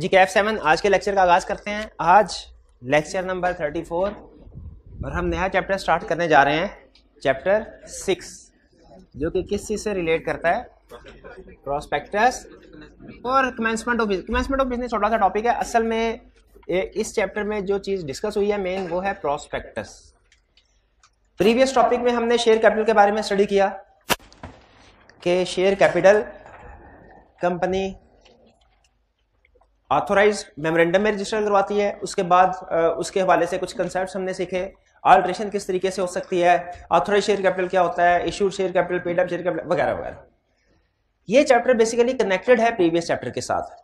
जी के F seven आज के लेक्चर का आगाज करते हैं आज लेक्चर नंबर थर्टी फोर और हम नया चैप्टर स्टार्ट करने जा रहे हैं चैप्टर सिक्स जो कि किस चीज़ से रिलेट करता है प्रोस्पेक्टस और commencement of commencement of business छोटा सा टॉपिक है असल में ए, इस चैप्टर में जो चीज़ डिस्कस हुई है मेन वो है प्रोस्पेक्टस प्रीवियस टॉपिक में हमने शेयर कैपिटल के बारे में स्टडी किया कि share capital company authorise memorandum में रजिस्टर करवाती है उसके बाद उसके हवाले से कुछ कंसेप्ट हमने सीखे आल्ट्रेशन किस तरीके से हो सकती है ऑथोराइज शेयर कैपिटल क्या होता है issued share capital paid up share capital वगैरह वगैरह ये चैप्टर बेसिकली कनेक्टेड है प्रीवियस चैप्टर के साथ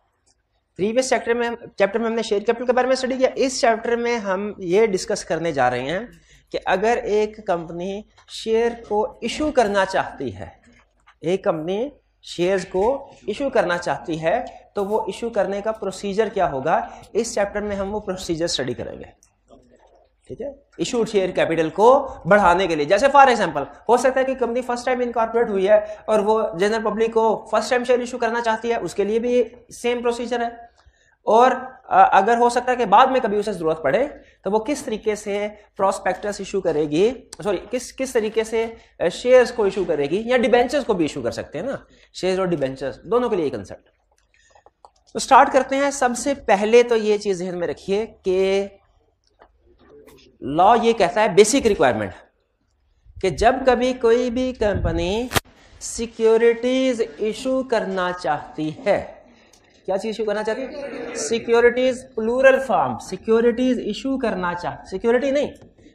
प्रीवियस चैप्टर में चैप्टर में हमने शेयर कैपिटल के बारे में स्टडी किया इस चैप्टर में हम ये डिस्कस करने जा रहे हैं कि अगर एक कंपनी शेयर को इशू करना चाहती है एक कंपनी शेयर्स को इशू करना चाहती है तो वो इशू करने का प्रोसीजर क्या होगा इस चैप्टर में हम वो प्रोसीजर स्टडी करेंगे ठीक है इशूड शेयर कैपिटल को बढ़ाने के लिए जैसे फॉर एग्जांपल हो सकता है कि कंपनी फर्स्ट टाइम इनकॉर्पोरेट हुई है और वो जनरल पब्लिक को फर्स्ट टाइम शेयर इशू करना चाहती है उसके लिए भी सेम प्रोसीजर है और अगर हो सकता है कि बाद में कभी उसे जरूरत पड़े तो वो किस तरीके से प्रोस्पेक्टस इशू करेगी सॉरी किस किस तरीके से शेयर्स को इशू करेगी या डिबेंचर्स को भी इशू कर सकते हैं ना शेयर्स और डिबेंचर्स दोनों के लिए कंसेप्ट तो स्टार्ट करते हैं सबसे पहले तो ये चीज ध्यान में रखिए कि लॉ ये कहता है बेसिक रिक्वायरमेंट कि जब कभी कोई भी कंपनी सिक्योरिटीज इशू करना चाहती है क्या चीज़ इशू करना चाहते हैं securities plural form securities issue करना चाहते सिक्योरिटी नहीं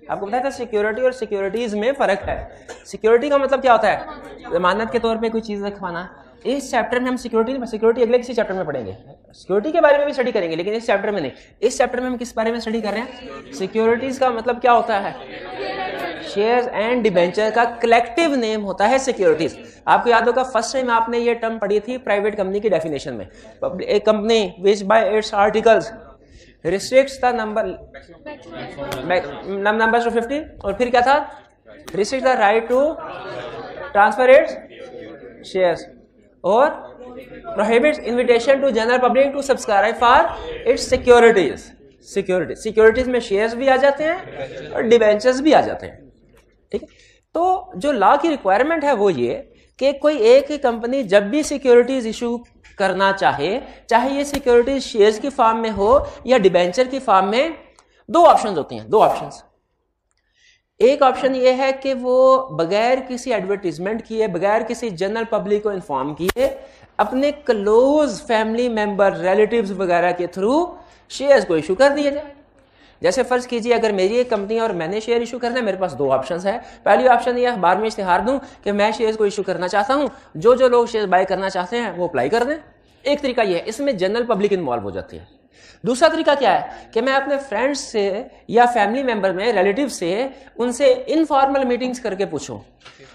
आपको बताया था सिक्योरिटी और सिक्योरिटीज में फ़र्क है सिक्योरिटी का मतलब क्या होता है जमानत के तौर पे कोई चीज़ रखवाना इस चैप्टर में हम सिक्योरिटी नहीं सिक्योरिटी अगले किसी चैप्टर में पढ़ेंगे सिक्योरिटी के बारे में भी स्टडी करेंगे लेकिन इस चैप्टर में नहीं इस चैप्टर में हम किस बारे में स्टडी कर रहे हैं सिक्योरिटीज़ का मतलब क्या होता है शेयर्स एंड डिबेंचर का कलेक्टिव नेम होता है सिक्योरिटीज आपको याद होगा फर्स्ट टाइम आपने ये टर्म पढ़ी थी प्राइवेट कंपनी की डेफिनेशन में एक company which by its articles restrict था नंबर नंबर टू फिफ्टी और फिर क्या था restrict the right to transfer its shares और prohibits invitation to general public to subscribe for its securities security securities में शेयर्स भी आ जाते हैं और डिवेंचर्स भी आ जाते हैं ठीक है तो जो लॉ की रिक्वायरमेंट है वो ये कि कोई एक ही कंपनी जब भी सिक्योरिटीज इशू करना चाहे चाहे ये सिक्योरिटीज शेयर्स की फॉर्म में हो या डिबेंचर की फॉर्म में दो ऑप्शंस होती हैं दो ऑप्शंस एक ऑप्शन ये है कि वो बगैर किसी एडवर्टीजमेंट किए बगैर किसी जनरल पब्लिक को इन्फॉर्म किए अपने क्लोज फैमिली मेंबर रिलेटिव्स वगैरह के थ्रू शेयर्स को इशू कर दिया जाए जैसे फर्ज कीजिए अगर मेरी एक कंपनी है और मैंने शेयर इशू करना है मेरे पास दो ऑप्शन है पहली ऑप्शन ये अखबार में इश्तहार दूँ कि मैं शेयर को इशू करना चाहता हूँ जो जो लोग शेयर बाय करना चाहते हैं वो अप्लाई कर दें एक तरीका यह है इसमें जनरल पब्लिक इन्वॉल्व हो जाती है दूसरा तरीका क्या है कि मैं अपने फ्रेंड्स से या फैमिली मेंबर में रिलेटिव से उनसे इनफॉर्मल मीटिंग्स करके पूछूं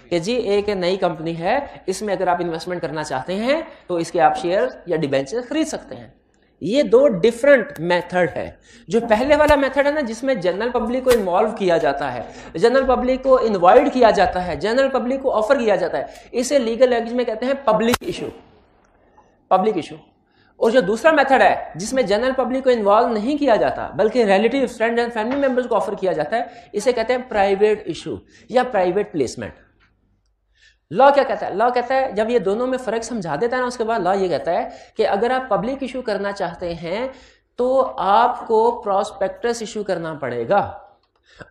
कि जी एक नई कंपनी है इसमें अगर आप इन्वेस्टमेंट करना चाहते हैं तो इसके आप शेयर या डिबेंचर खरीद सकते हैं ये दो डिफरेंट मेथड है जो पहले वाला मेथड है ना जिसमें जनरल पब्लिक को इन्वॉल्व किया जाता है जनरल पब्लिक को इन्वाइट किया जाता है जनरल पब्लिक को ऑफर किया जाता है इसे लीगल लैंग्वेज में कहते हैं पब्लिक इशू पब्लिक इशू और जो दूसरा मेथड है जिसमें जनरल पब्लिक को इन्वॉल्व नहीं किया जाता बल्कि relative friend and family members को ऑफर किया जाता है इसे कहते हैं प्राइवेट इशू या प्राइवेट प्लेसमेंट लॉ क्या कहता है लॉ कहता है जब ये दोनों में फर्क समझा देता है ना उसके बाद लॉ ये कहता है कि अगर आप पब्लिक इशू करना चाहते हैं तो आपको प्रोस्पेक्टस इशू करना पड़ेगा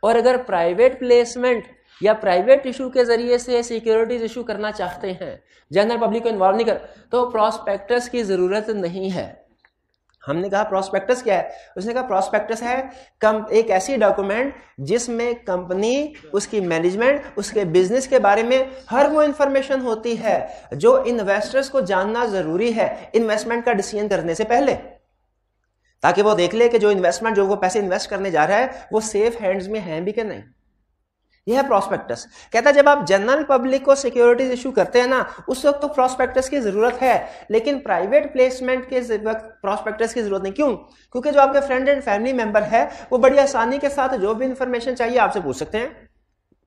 और अगर प्राइवेट प्लेसमेंट या प्राइवेट इशू के जरिए से सिक्योरिटीज इशू करना चाहते हैं जनरल पब्लिक को इन्वॉल्व नहीं कर तो प्रोस्पेक्टस की ज़रूरत नहीं है हमने कहा प्रोस्पेक्टस क्या है उसने कहा प्रोस्पेक्टस है कम एक ऐसी डॉक्यूमेंट जिसमें कंपनी उसकी मैनेजमेंट उसके बिजनेस के बारे में हर वो इंफॉर्मेशन होती है जो इन्वेस्टर्स को जानना जरूरी है इन्वेस्टमेंट का डिसीजन करने से पहले ताकि वो देख ले कि जो इन्वेस्टमेंट जो वो पैसे इन्वेस्ट करने जा रहा है वो सेफ हैंड्स में है भी कि नहीं यह प्रोस्पेक्टस कहता है जब आप जनरल पब्लिक को सिक्योरिटीज इशू करते हैं ना उस वक्त तो प्रोस्पेक्टस की जरूरत है लेकिन प्राइवेट प्लेसमेंट के वक्त प्रोस्पेक्टस की जरूरत नहीं क्यों क्योंकि जो आपके फ्रेंड एंड फैमिली मेंबर है वो बड़ी आसानी के साथ जो भी इंफॉर्मेशन चाहिए आपसे पूछ सकते हैं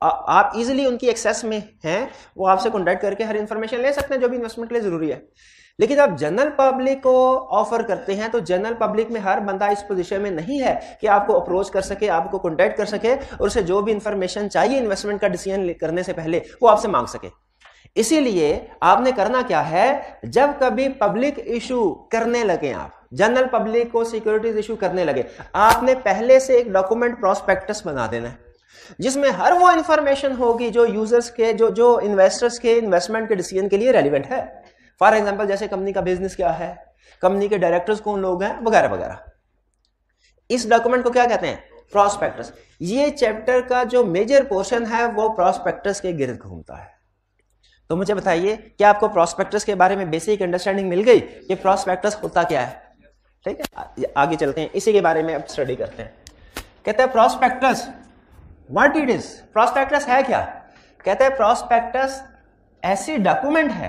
आ, आप इजिली उनकी एक्सेस में हैं वो आपसे कॉन्टैक्ट करके हर इंफॉर्मेशन ले सकते हैं जो भी इन्वेस्टमेंट के लिए जरूरी है लेकिन आप जनरल पब्लिक को ऑफर करते हैं तो जनरल पब्लिक में हर बंदा इस पोजीशन में नहीं है कि आपको अप्रोच कर सके आपको कॉन्टैक्ट कर सके और उसे जो भी इंफॉर्मेशन चाहिए इन्वेस्टमेंट का डिसीजन करने से पहले वो आपसे मांग सके इसीलिए आपने करना क्या है जब कभी पब्लिक इशू करने लगे आप जनरल पब्लिक को सिक्योरिटीज इशू करने लगे आपने पहले से एक डॉक्यूमेंट प्रोस्पेक्टस बना देना है जिसमें हर वो इंफॉर्मेशन होगी जो यूजर्स के जो जो इन्वेस्टर्स के इन्वेस्टमेंट के डिसीजन के लिए रेलिवेंट है फॉर एग्जाम्पल जैसे कंपनी का बिजनेस क्या है कंपनी के डायरेक्टर्स कौन लोग हैं वगैरह वगैरह इस डॉक्यूमेंट को क्या कहते हैं प्रॉस्पेक्टस ये चैप्टर का जो मेजर पोर्शन है वो प्रोस्पेक्टस के गिरद घूमता है तो मुझे बताइए क्या आपको प्रोस्पेक्टस के बारे में बेसिक अंडरस्टैंडिंग मिल गई कि प्रॉस्पेक्टस होता क्या है ठीक है आगे चलते हैं इसी के बारे में अब स्टडी करते हैं कहते हैं prospectus what it is prospectus है क्या कहते हैं प्रोस्पेक्टस ऐसी डॉक्यूमेंट है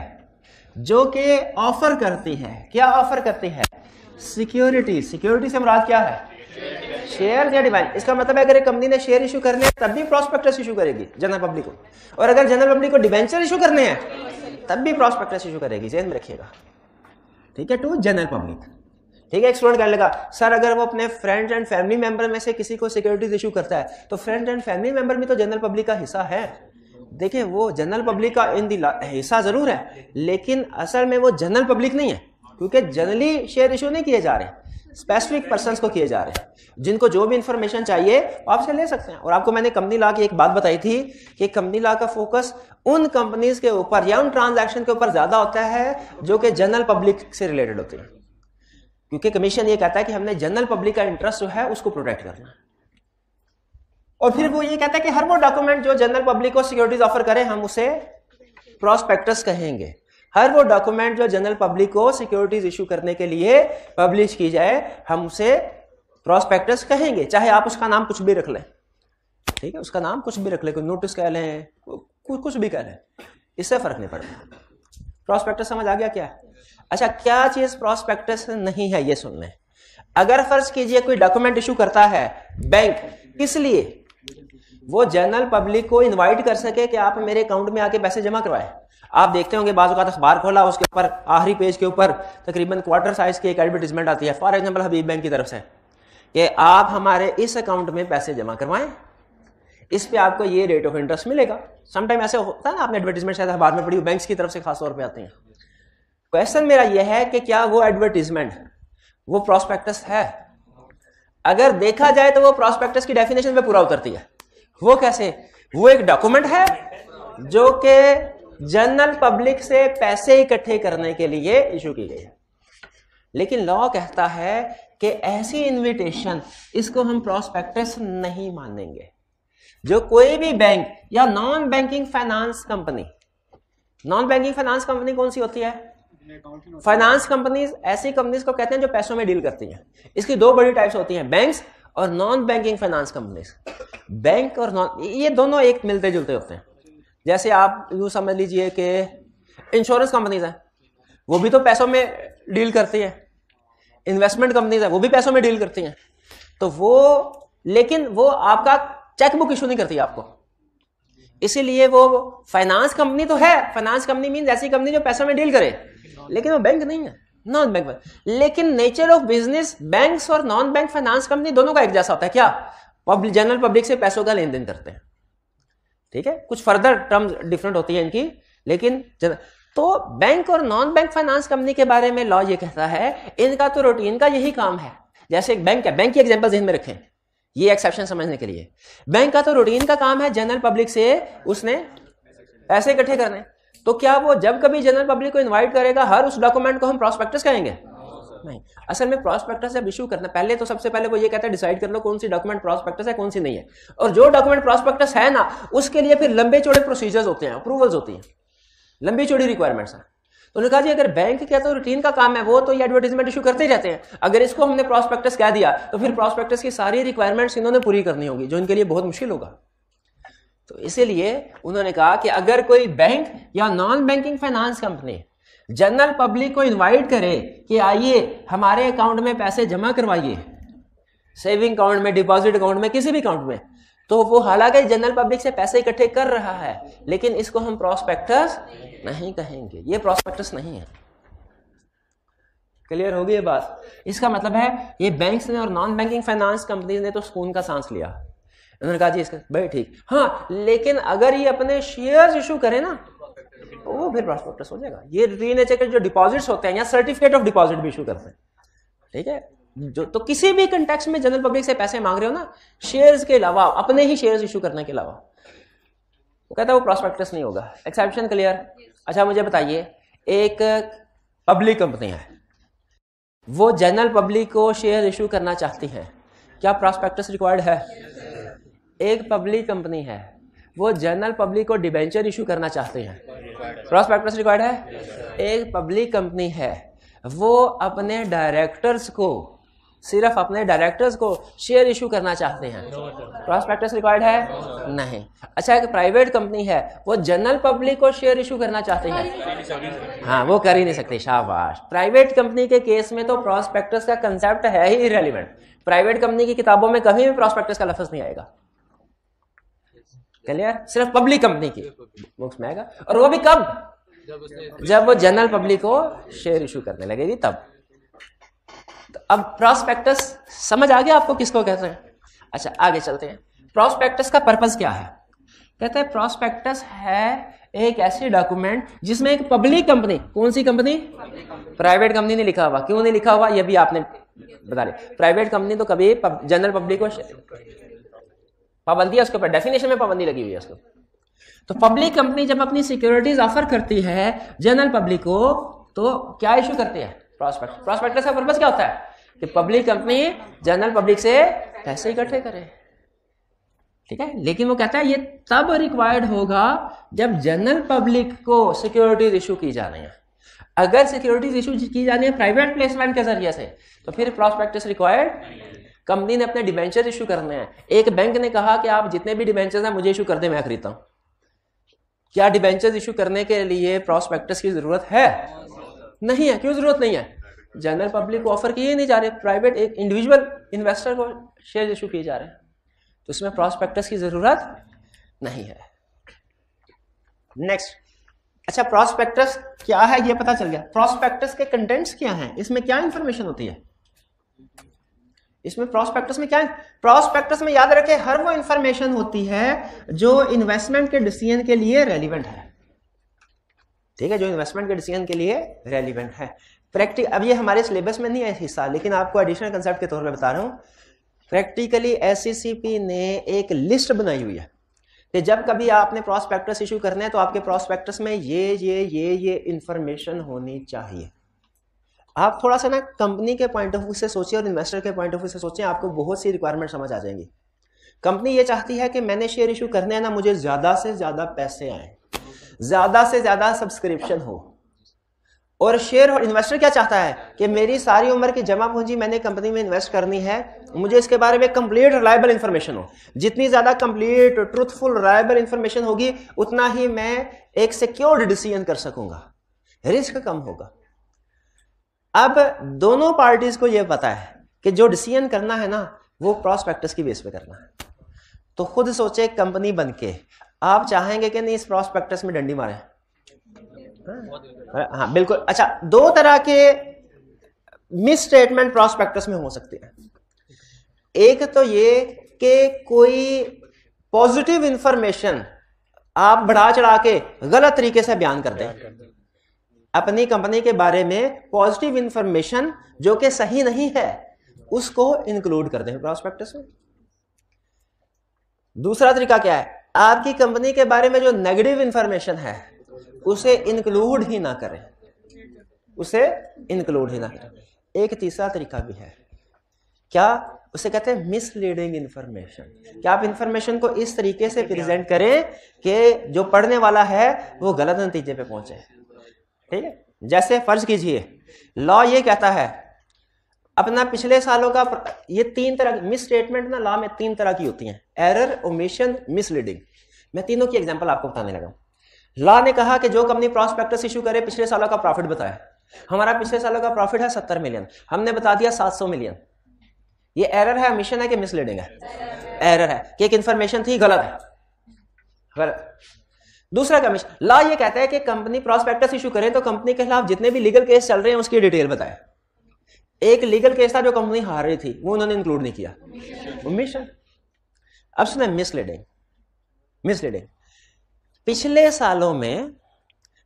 जो कि ऑफर करती है क्या ऑफर करती है सिक्योरिटी सिक्योरिटी से मुराद क्या है शेयर या डिमांड इसका मतलब है अगर एक कंपनी ने शेयर इशू करने हैं तब भी प्रोस्पेक्टस इशू करेगी जनरल पब्लिक को और अगर जनरल पब्लिक को डिवेंचर इशू करने हैं तब भी प्रोस्पेक्टस इशू करेगी जेन में रखिएगा ठीक है टू जनरल पब्लिक ठीक है एक स्टूडेंट कह लेगा सर अगर वो अपने फ्रेंड एंड फैमिली मेंबर में से किसी को सिक्योरिटीज इशू करता है तो फ्रेंड एंड फैमिली मेंबर भी तो जनरल पब्लिक का हिस्सा है देखें वो जनरल पब्लिक का इन हिस्सा ज़रूर है लेकिन असल में वो जनरल पब्लिक नहीं है क्योंकि जनरली शेयर इशू नहीं किए जा रहे स्पेसिफिक पर्सन को किए जा रहे हैं जिनको जो भी इंफॉर्मेशन चाहिए आपसे ले सकते हैं और आपको मैंने कंपनी लॉ की एक बात बताई थी कि कंपनी लॉ का फोकस उन कंपनीज के ऊपर या उन ट्रांजैक्शन के ऊपर ज़्यादा होता है जो कि जनरल पब्लिक से रिलेटेड होती है क्योंकि कमीशन ये कहता है कि हमने जनरल पब्लिक का इंटरेस्ट जो है उसको प्रोटेक्ट करना है और फिर वो ये कहता है कि हर वो डॉक्यूमेंट जो जनरल पब्लिक को सिक्योरिटीज ऑफर करें हम उसे प्रोस्पेक्टस कहेंगे हर वो डॉक्यूमेंट जो जनरल पब्लिक को सिक्योरिटीज इशू करने के लिए पब्लिश की जाए हम उसे प्रोस्पेक्टस कहेंगे चाहे आप उसका नाम कुछ भी रख लें ठीक है उसका नाम कुछ भी रख लें कोई नोटिस कह लें कुछ भी कह लें इससे फर्क नहीं पड़ता प्रोस्पेक्टस समझ आ गया क्या अच्छा क्या चीज प्रोस्पेक्टस नहीं है ये सुन लें अगर फर्ज कीजिए कोई डॉक्यूमेंट इशू करता है बैंक किस लिए वो जनरल पब्लिक को इनवाइट कर सके कि आप मेरे अकाउंट में आके पैसे जमा करवाए आप देखते होंगे बाजू का अखबार खोला उसके ऊपर आखिरी पेज के ऊपर तकरीबन क्वार्टर साइज की एक एडवर्टीजमेंट आती है फॉर एग्जाम्पल हबीब बैंक की तरफ से कि आप हमारे इस अकाउंट में पैसे जमा करवाएं इस पे आपको ये रेट ऑफ इंटरेस्ट मिलेगा समटाइम ऐसे होता है ना आपने एडवर्टीजमेंट शायद अखबार में पड़ी हो बैंक की तरफ से खास तौर पर आते हैं क्वेश्चन मेरा यह है कि क्या वो एडवर्टीजमेंट वो प्रॉस्पेक्टस है अगर देखा जाए तो वो प्रोस्पेक्टस की डेफिनेशन में पूरा उतरती है वो कैसे वो एक डॉक्यूमेंट है जो कि जनरल पब्लिक से पैसे इकट्ठे करने के लिए इशू की गई है लेकिन लॉ कहता है कि ऐसी इनविटेशन इसको हम प्रोस्पेक्टस नहीं मानेंगे जो कोई भी बैंक या non banking finance company non banking finance company कौन सी होती है फाइनेंस कंपनीज ऐसी कंपनीज को कहते हैं जो पैसों में डील करती हैं इसकी दो बड़ी टाइप्स होती हैं बैंक्स और non banking finance companies bank और नॉन ये दोनों एक मिलते जुलते होते हैं जैसे आप यूँ समझ लीजिए कि इंश्योरेंस कंपनीज हैं वो भी तो पैसों में डील करती है इन्वेस्टमेंट कंपनीज हैं वो भी पैसों में डील करती हैं तो वो लेकिन वो आपका चेकबुक इशू नहीं करती आपको इसीलिए वो फाइनेंस कंपनी तो है फाइनेंस कंपनी मीन ऐसी कंपनी जो पैसों में डील करे लेकिन वो बैंक नहीं है नॉन बैंक लेकिन नेचर ऑफ बिजनेस बैंक्स और नॉन बैंक फाइनेंस कंपनी दोनों का एक जैसा होता है क्या पब्लिक जनरल पब्लिक से पैसों का लेन देन करते हैं ठीक है कुछ फर्दर टर्म्स डिफरेंट होती है इनकी लेकिन जन... तो बैंक और नॉन बैंक फाइनेंस कंपनी के बारे में लॉ ये कहता है इनका तो रूटीन का यही काम है जैसे एक बैंक है बैंक की एग्जाम्पल जहन में रखें ये एक्सेप्शन समझने के लिए बैंक का तो रूटीन का काम है जनरल पब्लिक से उसने पैसे इकट्ठे करने तो क्या वो जब कभी जनरल पब्लिक को इन्वाइट करेगा हर उस डॉक्यूमेंट को हम प्रॉस्पेक्टस कहेंगे नहीं असल में प्रॉस्पेक्टस जब इशू करना पहले तो सबसे पहले वो ये कहता है डिसाइड कर लो कौन सी डॉक्यूमेंट प्रॉस्पेक्टस है कौन सी नहीं है और जो डॉक्यूमेंट प्रॉस्पेक्टस है ना उसके लिए फिर लंबे चौड़े प्रोसीजर्स होते हैं अप्रूवल्स होती हैं लंबी चौड़ी रिक्वायरमेंट्स हैं तो उन्होंने कहा जी अगर बैंक क्या तो रूटीन का काम है वो तो ये एडवर्टीजमेंट इशू करते ही रहते हैं अगर इसको हमने प्रॉस्पेक्टस कह दिया तो फिर प्रॉस्पेक्टस की सारी रिक्वायरमेंट्स इन्होंने पूरी करनी होगी जो इनके लिए बहुत मुश्किल होगा तो इसीलिए उन्होंने कहा कि अगर कोई बैंक या non banking finance company general public को इनवाइट करे कि आइए हमारे अकाउंट में पैसे जमा करवाइए सेविंग अकाउंट में डिपॉजिट अकाउंट में किसी भी अकाउंट में तो वो हालांकि जनरल पब्लिक से पैसे इकट्ठे कर रहा है लेकिन इसको हम प्रोस्पेक्टस नहीं कहेंगे ये प्रोस्पेक्टस नहीं है क्लियर होगी ये बात इसका मतलब है ये बैंक्स ने और नॉन बैंकिंग फाइनेंस कंपनीज ने तो सुकून का सांस लिया उन्होंने कहा जी इसका भाई ठीक हाँ लेकिन अगर ये अपने शेयर्स इशू करें ना तो वो फिर प्रॉस्पेक्टस हो जाएगा ये रीनेचर के जो डिपॉजिट्स होते हैं या सर्टिफिकेट ऑफ डिपॉजिट भी इशू करते हैं ठीक है जो तो किसी भी कंटेक्स में जनरल पब्लिक से पैसे मांग रहे हो ना शेयर्स के अलावा अपने ही शेयर्स इशू करने के अलावा वो कहता है वो प्रॉस्पेक्टस नहीं होगा एक्सेप्शन क्लियर अच्छा मुझे बताइए एक पब्लिक कंपनी है वो जनरल पब्लिक को शेयर इशू करना चाहती है क्या प्रॉस्पेक्टस रिक्वायर्ड है एक पब्लिक कंपनी है वो जनरल पब्लिक को डिबेंचर इशू करना चाहते हैं क्रॉस प्रैक्टिस रिकॉर्ड है एक पब्लिक कंपनी है वो अपने डायरेक्टर्स को सिर्फ अपने डायरेक्टर्स को शेयर इशू करना चाहते हैं क्रॉस प्रैक्टिस रिक्वायर्ड है नहीं अच्छा एक प्राइवेट कंपनी है वो जनरल पब्लिक को शेयर इशू करना चाहते हैं हाँ वो कर ही नहीं सकते शाबाश प्राइवेट कंपनी के केस में तो प्रॉस्पेक्टस का कंसेप्ट है ही रेलिवेंट प्राइवेट कंपनी की किताबों में कभी भी प्रॉस्पेक्टस का लफज नहीं आएगा क्लियर सिर्फ पब्लिक कंपनी की बुक्स में आएगा और वो भी कब जब वो जनरल पब्लिक को शेयर इशू करने लगेगी तब तो अब प्रोस्पेक्टस समझ आ गया आपको किसको कहते हैं अच्छा आगे चलते हैं प्रोस्पेक्टस का पर्पज क्या है कहते हैं प्रोस्पेक्टस है एक ऐसी डॉक्यूमेंट जिसमें एक पब्लिक कंपनी कौन सी कंपनी प्राइवेट कंपनी ने लिखा हुआ क्यों नहीं लिखा हुआ यह भी आपने बता दिया प्राइवेट कंपनी तो कभी जनरल पब्लिक को पाबंदी है उसके ऊपर डेफिनेशन में पाबंदी लगी हुई है उसके तो पब्लिक कंपनी जब अपनी सिक्योरिटीज ऑफर करती है जनरल पब्लिक को तो क्या इशू करती है प्रॉस्पेक्ट प्रॉस्पेक्ट का पर्पज क्या होता है कि पब्लिक कंपनी जनरल पब्लिक से पैसे इकट्ठे करे ठीक है लेकिन वो कहता है ये तब रिक्वायर्ड होगा जब जनरल पब्लिक को सिक्योरिटीज इशू की जा रही है अगर सिक्योरिटीज इशू की जा रही है प्राइवेट प्लेसमेंट के जरिए से तो फिर प्रॉस्पेक्टस रिक्वायर्ड कंपनी ने अपने डिबेंचर इशू करने हैं एक बैंक ने कहा कि आप जितने भी डिबेंचर हैं मुझे इशू कर दे मैं खरीदता हूँ क्या डिबेंचर इशू करने के लिए प्रोस्पेक्टस की जरूरत है नहीं है क्यों जरूरत नहीं है जनरल पब्लिक को ऑफर किए नहीं जा रहे प्राइवेट एक इंडिविजुअल इन्वेस्टर को शेयर इशू किए जा रहे हैं तो उसमें प्रोस्पेक्टस की जरूरत नहीं है नेक्स्ट अच्छा प्रोस्पेक्टस क्या है ये पता चल गया प्रोस्पेक्टस के कंटेंट्स क्या हैं इसमें क्या इंफॉर्मेशन होती है इसमें प्रोस्पेक्टस में क्या है प्रॉस्पेक्टस में याद रखें हर वो इंफॉर्मेशन होती है जो इन्वेस्टमेंट के डिसीजन के लिए रेलिवेंट है ठीक है जो इन्वेस्टमेंट के डिसीजन के लिए रेलिवेंट है प्रैक्टिक अब ये हमारे सिलेबस में नहीं है हिस्सा लेकिन आपको एडिशनल कंसेप्ट के तौर पर बता रहा हूँ प्रैक्टिकली एस e ने एक लिस्ट बनाई हुई है कि जब कभी आपने प्रोस्पेक्टस इशू करना है तो आपके प्रोस्पेक्टस में ये ये ये ये इंफॉर्मेशन होनी चाहिए आप थोड़ा सा ना कंपनी के पॉइंट ऑफ व्यू से सोचिए और इन्वेस्टर के पॉइंट ऑफ व्यू से सोचिए आपको बहुत सी रिक्वायरमेंट समझ आ जाएंगी कंपनी ये चाहती है कि मैंने शेयर इशू करने हैं ना मुझे ज़्यादा से ज़्यादा पैसे आए ज़्यादा से ज़्यादा सब्सक्रिप्शन हो और शेयर और इन्वेस्टर क्या चाहता है कि मेरी सारी उम्र की जमा पूंजी मैंने कंपनी में इन्वेस्ट करनी है मुझे इसके बारे में कंप्लीट रिलायबल इन्फॉर्मेशन हो जितनी ज़्यादा कंप्लीट ट्रूथफुल रिलायबल इंफॉर्मेशन होगी उतना ही मैं एक सिक्योर्ड डिसीजन कर सकूंगा रिस्क कम होगा अब दोनों पार्टीज को यह पता है कि जो डिसीजन करना है ना वो प्रॉस्पेक्टस की बेस पे करना है तो खुद सोचे कंपनी बन के आप चाहेंगे कि नहीं इस प्रॉस्पेक्टस में डंडी मारे हाँ, बिल्कुल अच्छा दो तरह के मिस स्टेटमेंट प्रॉस्पेक्टस में हो सकती है एक तो ये कि कोई पॉजिटिव इंफॉर्मेशन आप बढ़ा चढ़ा के गलत तरीके से बयान कर दें अपनी कंपनी के बारे में पॉजिटिव इंफॉर्मेशन जो कि सही नहीं है उसको इंक्लूड कर दें प्रॉस्पेक्टस में दूसरा तरीका क्या है आपकी कंपनी के बारे में जो नेगेटिव इंफॉर्मेशन है उसे इंक्लूड ही ना करें उसे इंक्लूड ही ना करें एक तीसरा तरीका भी है क्या उसे कहते हैं मिसलीडिंग इंफॉर्मेशन क्या आप इंफॉर्मेशन को इस तरीके से प्रेजेंट करें कि जो पढ़ने वाला है वो गलत नतीजे पे पहुंचे ठीक है जैसे फर्ज कीजिए लॉ ये कहता है अपना पिछले सालों का ये तीन तरह मिस स्टेटमेंट ना लॉ में तीन तरह की होती हैं एरर ओमिशन मिसलीडिंग मैं तीनों की एग्जांपल आपको बताने लगा लॉ ने कहा कि जो कंपनी प्रॉस्पेक्टस इशू करे पिछले सालों का प्रॉफिट बताया हमारा पिछले सालों का प्रॉफिट है सत्तर मिलियन हमने बता दिया सात सौ मिलियन ये एरर है ओमिशन है कि मिसलीडिंग है एरर है कि एक इंफॉर्मेशन थी गलत है गलत दूसरा कमीशन लॉ ये कहता है कि कंपनी प्रॉस्पेक्टस इशू करें तो कंपनी के खिलाफ जितने भी लीगल केस चल रहे हैं उसकी डिटेल बताए एक लीगल केस था जो कंपनी हार रही थी वो उन्होंने इंक्लूड नहीं किया अब सुना मिसलीडिंग मिसलीडिंग पिछले सालों में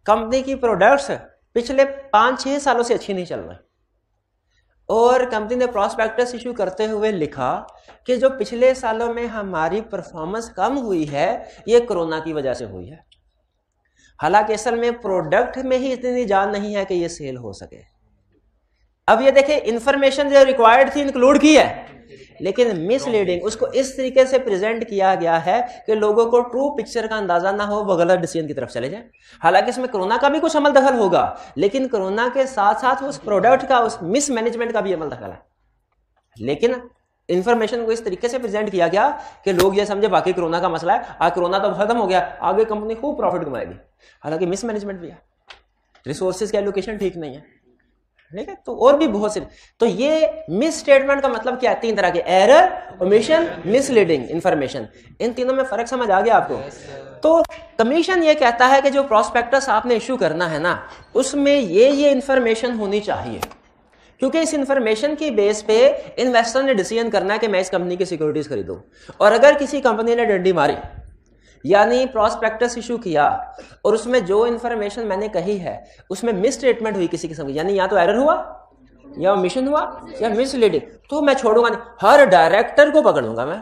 कंपनी की प्रोडक्ट्स पिछले पांच छह सालों से अच्छी नहीं चल रही और कंपनी ने प्रॉस्पेक्टस इशू करते हुए लिखा कि जो पिछले सालों में हमारी परफॉर्मेंस कम हुई है ये कोरोना की वजह से हुई है हालांकि असल में प्रोडक्ट में ही इतनी जान नहीं है कि ये सेल हो सके अब ये देखें इंफॉर्मेशन जो रिक्वायर्ड थी इंक्लूड की है लेकिन मिसलीडिंग उसको इस तरीके से प्रेजेंट किया गया है कि लोगों को ट्रू पिक्चर का अंदाजा ना हो वो गलत डिसीजन की तरफ चले जाए हालांकि इसमें कोरोना का भी कुछ अमल दखल होगा लेकिन कोरोना के साथ साथ उस प्रोडक्ट का उस मिसमैनेजमेंट का भी अमल दखल है लेकिन इन्फॉर्मेशन को इस तरीके से प्रेजेंट किया गया कि लोग ये समझे बाकी कोरोना का मसला है आज कोरोना तो खत्म हो गया आगे कंपनी खूब प्रॉफिट कमाएगी हालांकि मिसमैनेजमेंट भी है रिसोर्सेज का एलोकेशन ठीक नहीं है ठीक है तो और भी बहुत से तो ये मिस स्टेटमेंट का मतलब क्या है तीन तरह के एरर ओमिशन मिसलीडिंग इन्फॉर्मेशन इन तीनों में फर्क समझ आ गया आपको तो कमीशन ये कहता है कि जो प्रोस्पेक्टस आपने इशू करना है ना उसमें ये ये इंफॉर्मेशन होनी चाहिए क्योंकि इस इंफॉर्मेशन की बेस पे इन्वेस्टर ने डिसीजन करना है कि मैं इस कंपनी की सिक्योरिटीज खरीदूं और अगर किसी कंपनी ने डंडी मारी यानी प्रॉस्पेक्टस इशू किया और उसमें जो इन्फॉर्मेशन मैंने कही है उसमें मिस स्टेटमेंट हुई किसी किस्म की यानी या तो एरर हुआ या मिशन हुआ या मिसलीडिंग तो मैं छोड़ूंगा नहीं हर डायरेक्टर को पकड़ूंगा मैं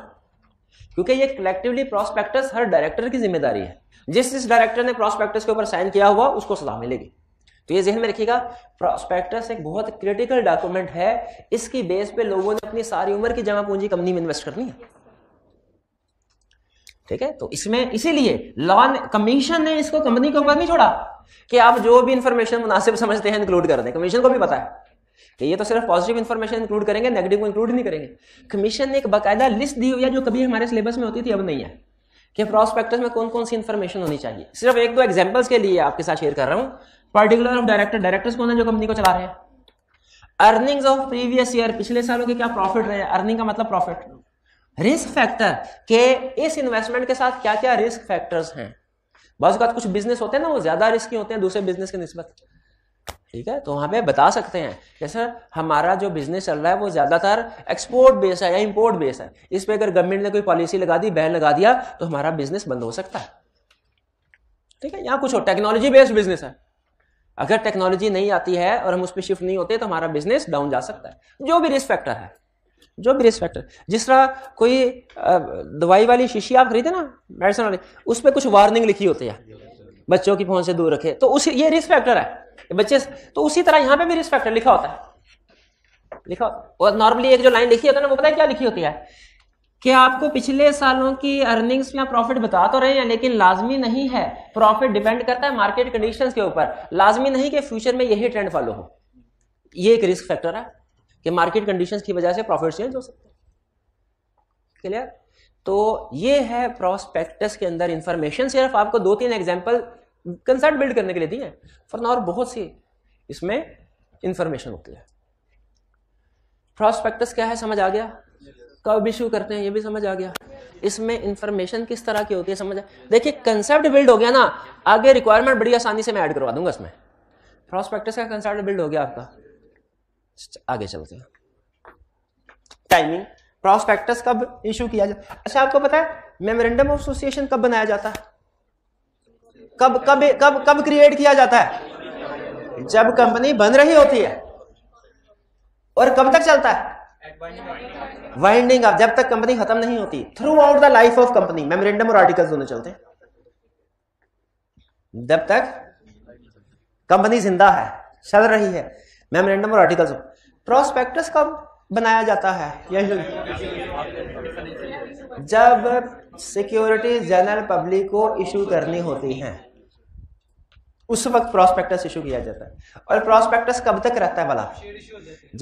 क्योंकि ये कलेक्टिवली प्रॉस्पेक्टस हर डायरेक्टर की जिम्मेदारी है जिस जिस डायरेक्टर ने प्रॉस्पेक्टस के ऊपर साइन किया हुआ उसको सलाह मिलेगी तो ये जहन में रखिएगा प्रोस्पेक्टस एक बहुत क्रिटिकल डॉक्यूमेंट है इसकी बेस पे लोगों ने अपनी सारी उम्र की जमा पूंजी कंपनी में इन्वेस्ट करनी है ठीक है तो इसमें इसीलिए लॉन कमीशन ने इसको कंपनी के ऊपर नहीं छोड़ा कि आप जो भी इंफॉर्मेशन मुनासिब समझते हैं इंक्लूड कर दें कमीशन को भी पता है कि ये तो सिर्फ पॉजिटिव इन्फॉर्मेशन इंक्लूड करेंगे नेगेटिव को इंक्लूड नहीं करेंगे कमीशन ने एक बाकायदा लिस्ट दी हुई है जो कभी हमारे सिलेबस में होती थी अब नहीं है कि प्रोस्पेक्टस में कौन कौन सी इन्फॉर्मेशन होनी चाहिए सिर्फ एक दो एग्जाम्पल्स के लिए आपके साथ शेयर कर रहा हूँ पर्टिकुलर ऑफ डायरेक्टर डायरेक्टर्स कौन है जो कंपनी को चला रहे हैं अर्निंग्स ऑफ प्रीवियस ईयर पिछले सालों के क्या प्रॉफिट रहे अर्निंग का मतलब प्रॉफिट रिस्क फैक्टर के इस इन्वेस्टमेंट के साथ क्या क्या रिस्क फैक्टर्स हैं बस बात कुछ बिजनेस होते हैं ना वो ज्यादा रिस्की होते हैं दूसरे बिजनेस के निस्बत ठीक है तो वहां पे बता सकते हैं जैसे हमारा जो बिजनेस चल रहा है वो ज्यादातर एक्सपोर्ट बेस है या इंपोर्ट बेस है इस पर अगर गवर्नमेंट ने कोई पॉलिसी लगा दी बैन लगा दिया तो हमारा बिजनेस बंद हो सकता है ठीक है यहाँ कुछ हो टेक्नोलॉजी बेस्ड बिजनेस है अगर टेक्नोलॉजी नहीं आती है और हम उस पर शिफ्ट नहीं होते तो हमारा बिजनेस डाउन जा सकता है जो भी रिस्क फैक्टर है जो भी रिस्क फैक्टर जिस तरह कोई दवाई वाली शीशी आप खरीदे ना मेडिसिन वाली उस पर कुछ वार्निंग लिखी होती है बच्चों की फोन से दूर रखे तो उसी ये रिस्क फैक्टर है बच्चे तो उसी तरह यहाँ पे भी रिस्क फैक्टर लिखा होता है लिखा होता है और नॉर्मली एक जो लाइन लिखी होती है ना वो पता है क्या लिखी होती है कि आपको पिछले सालों की अर्निंग्स या प्रॉफिट बता तो रहे हैं लेकिन लाजमी नहीं है प्रॉफिट डिपेंड करता है मार्केट कंडीशन के ऊपर लाजमी नहीं कि फ्यूचर में यही ट्रेंड फॉलो हो ये एक रिस्क फैक्टर है कि मार्केट कंडीशन की वजह से प्रॉफिट चेंज हो सकते हैं क्लियर तो ये है प्रोस्पेक्टस के अंदर इंफॉर्मेशन सिर्फ आपको दो तीन एग्जाम्पल कंसर्ट बिल्ड करने के लिए दी है फरना और बहुत सी इसमें इंफॉर्मेशन होती है प्रोस्पेक्टस क्या है समझ आ गया कब इशू करते हैं ये भी समझ आ गया इसमें इंफॉर्मेशन किस तरह की होती है समझ देखिए कंसेप्ट बिल्ड हो गया ना आगे रिक्वायरमेंट बड़ी आसानी से मैं ऐड करवा दूंगा इसमें प्रॉस्पेक्टस का कंसेप्ट बिल्ड हो गया आपका आगे चलते हैं टाइमिंग प्रॉस्पेक्टस कब इशू किया जाता अच्छा आपको पता है मेमोरेंडम ऑफ एसोसिएशन कब बनाया जाता है कब कब कब कब क्रिएट किया जाता है जब कंपनी बन रही होती है और कब तक चलता है वाइंडिंग अप जब तक कंपनी खत्म नहीं होती throughout the life of company memorandum और आर्टिकल दोनों चलते हैं जब तक कंपनी जिंदा है चल रही है मेमोरेंडम और आर्टिकल प्रोस्पेक्टस कब बनाया जाता है जब सिक्योरिटी जनरल पब्लिक को इशू करनी होती है उस वक्त प्रॉस्पेक्टस इशू किया जाता है और प्रॉस्पेक्टस कब तक रहता है भला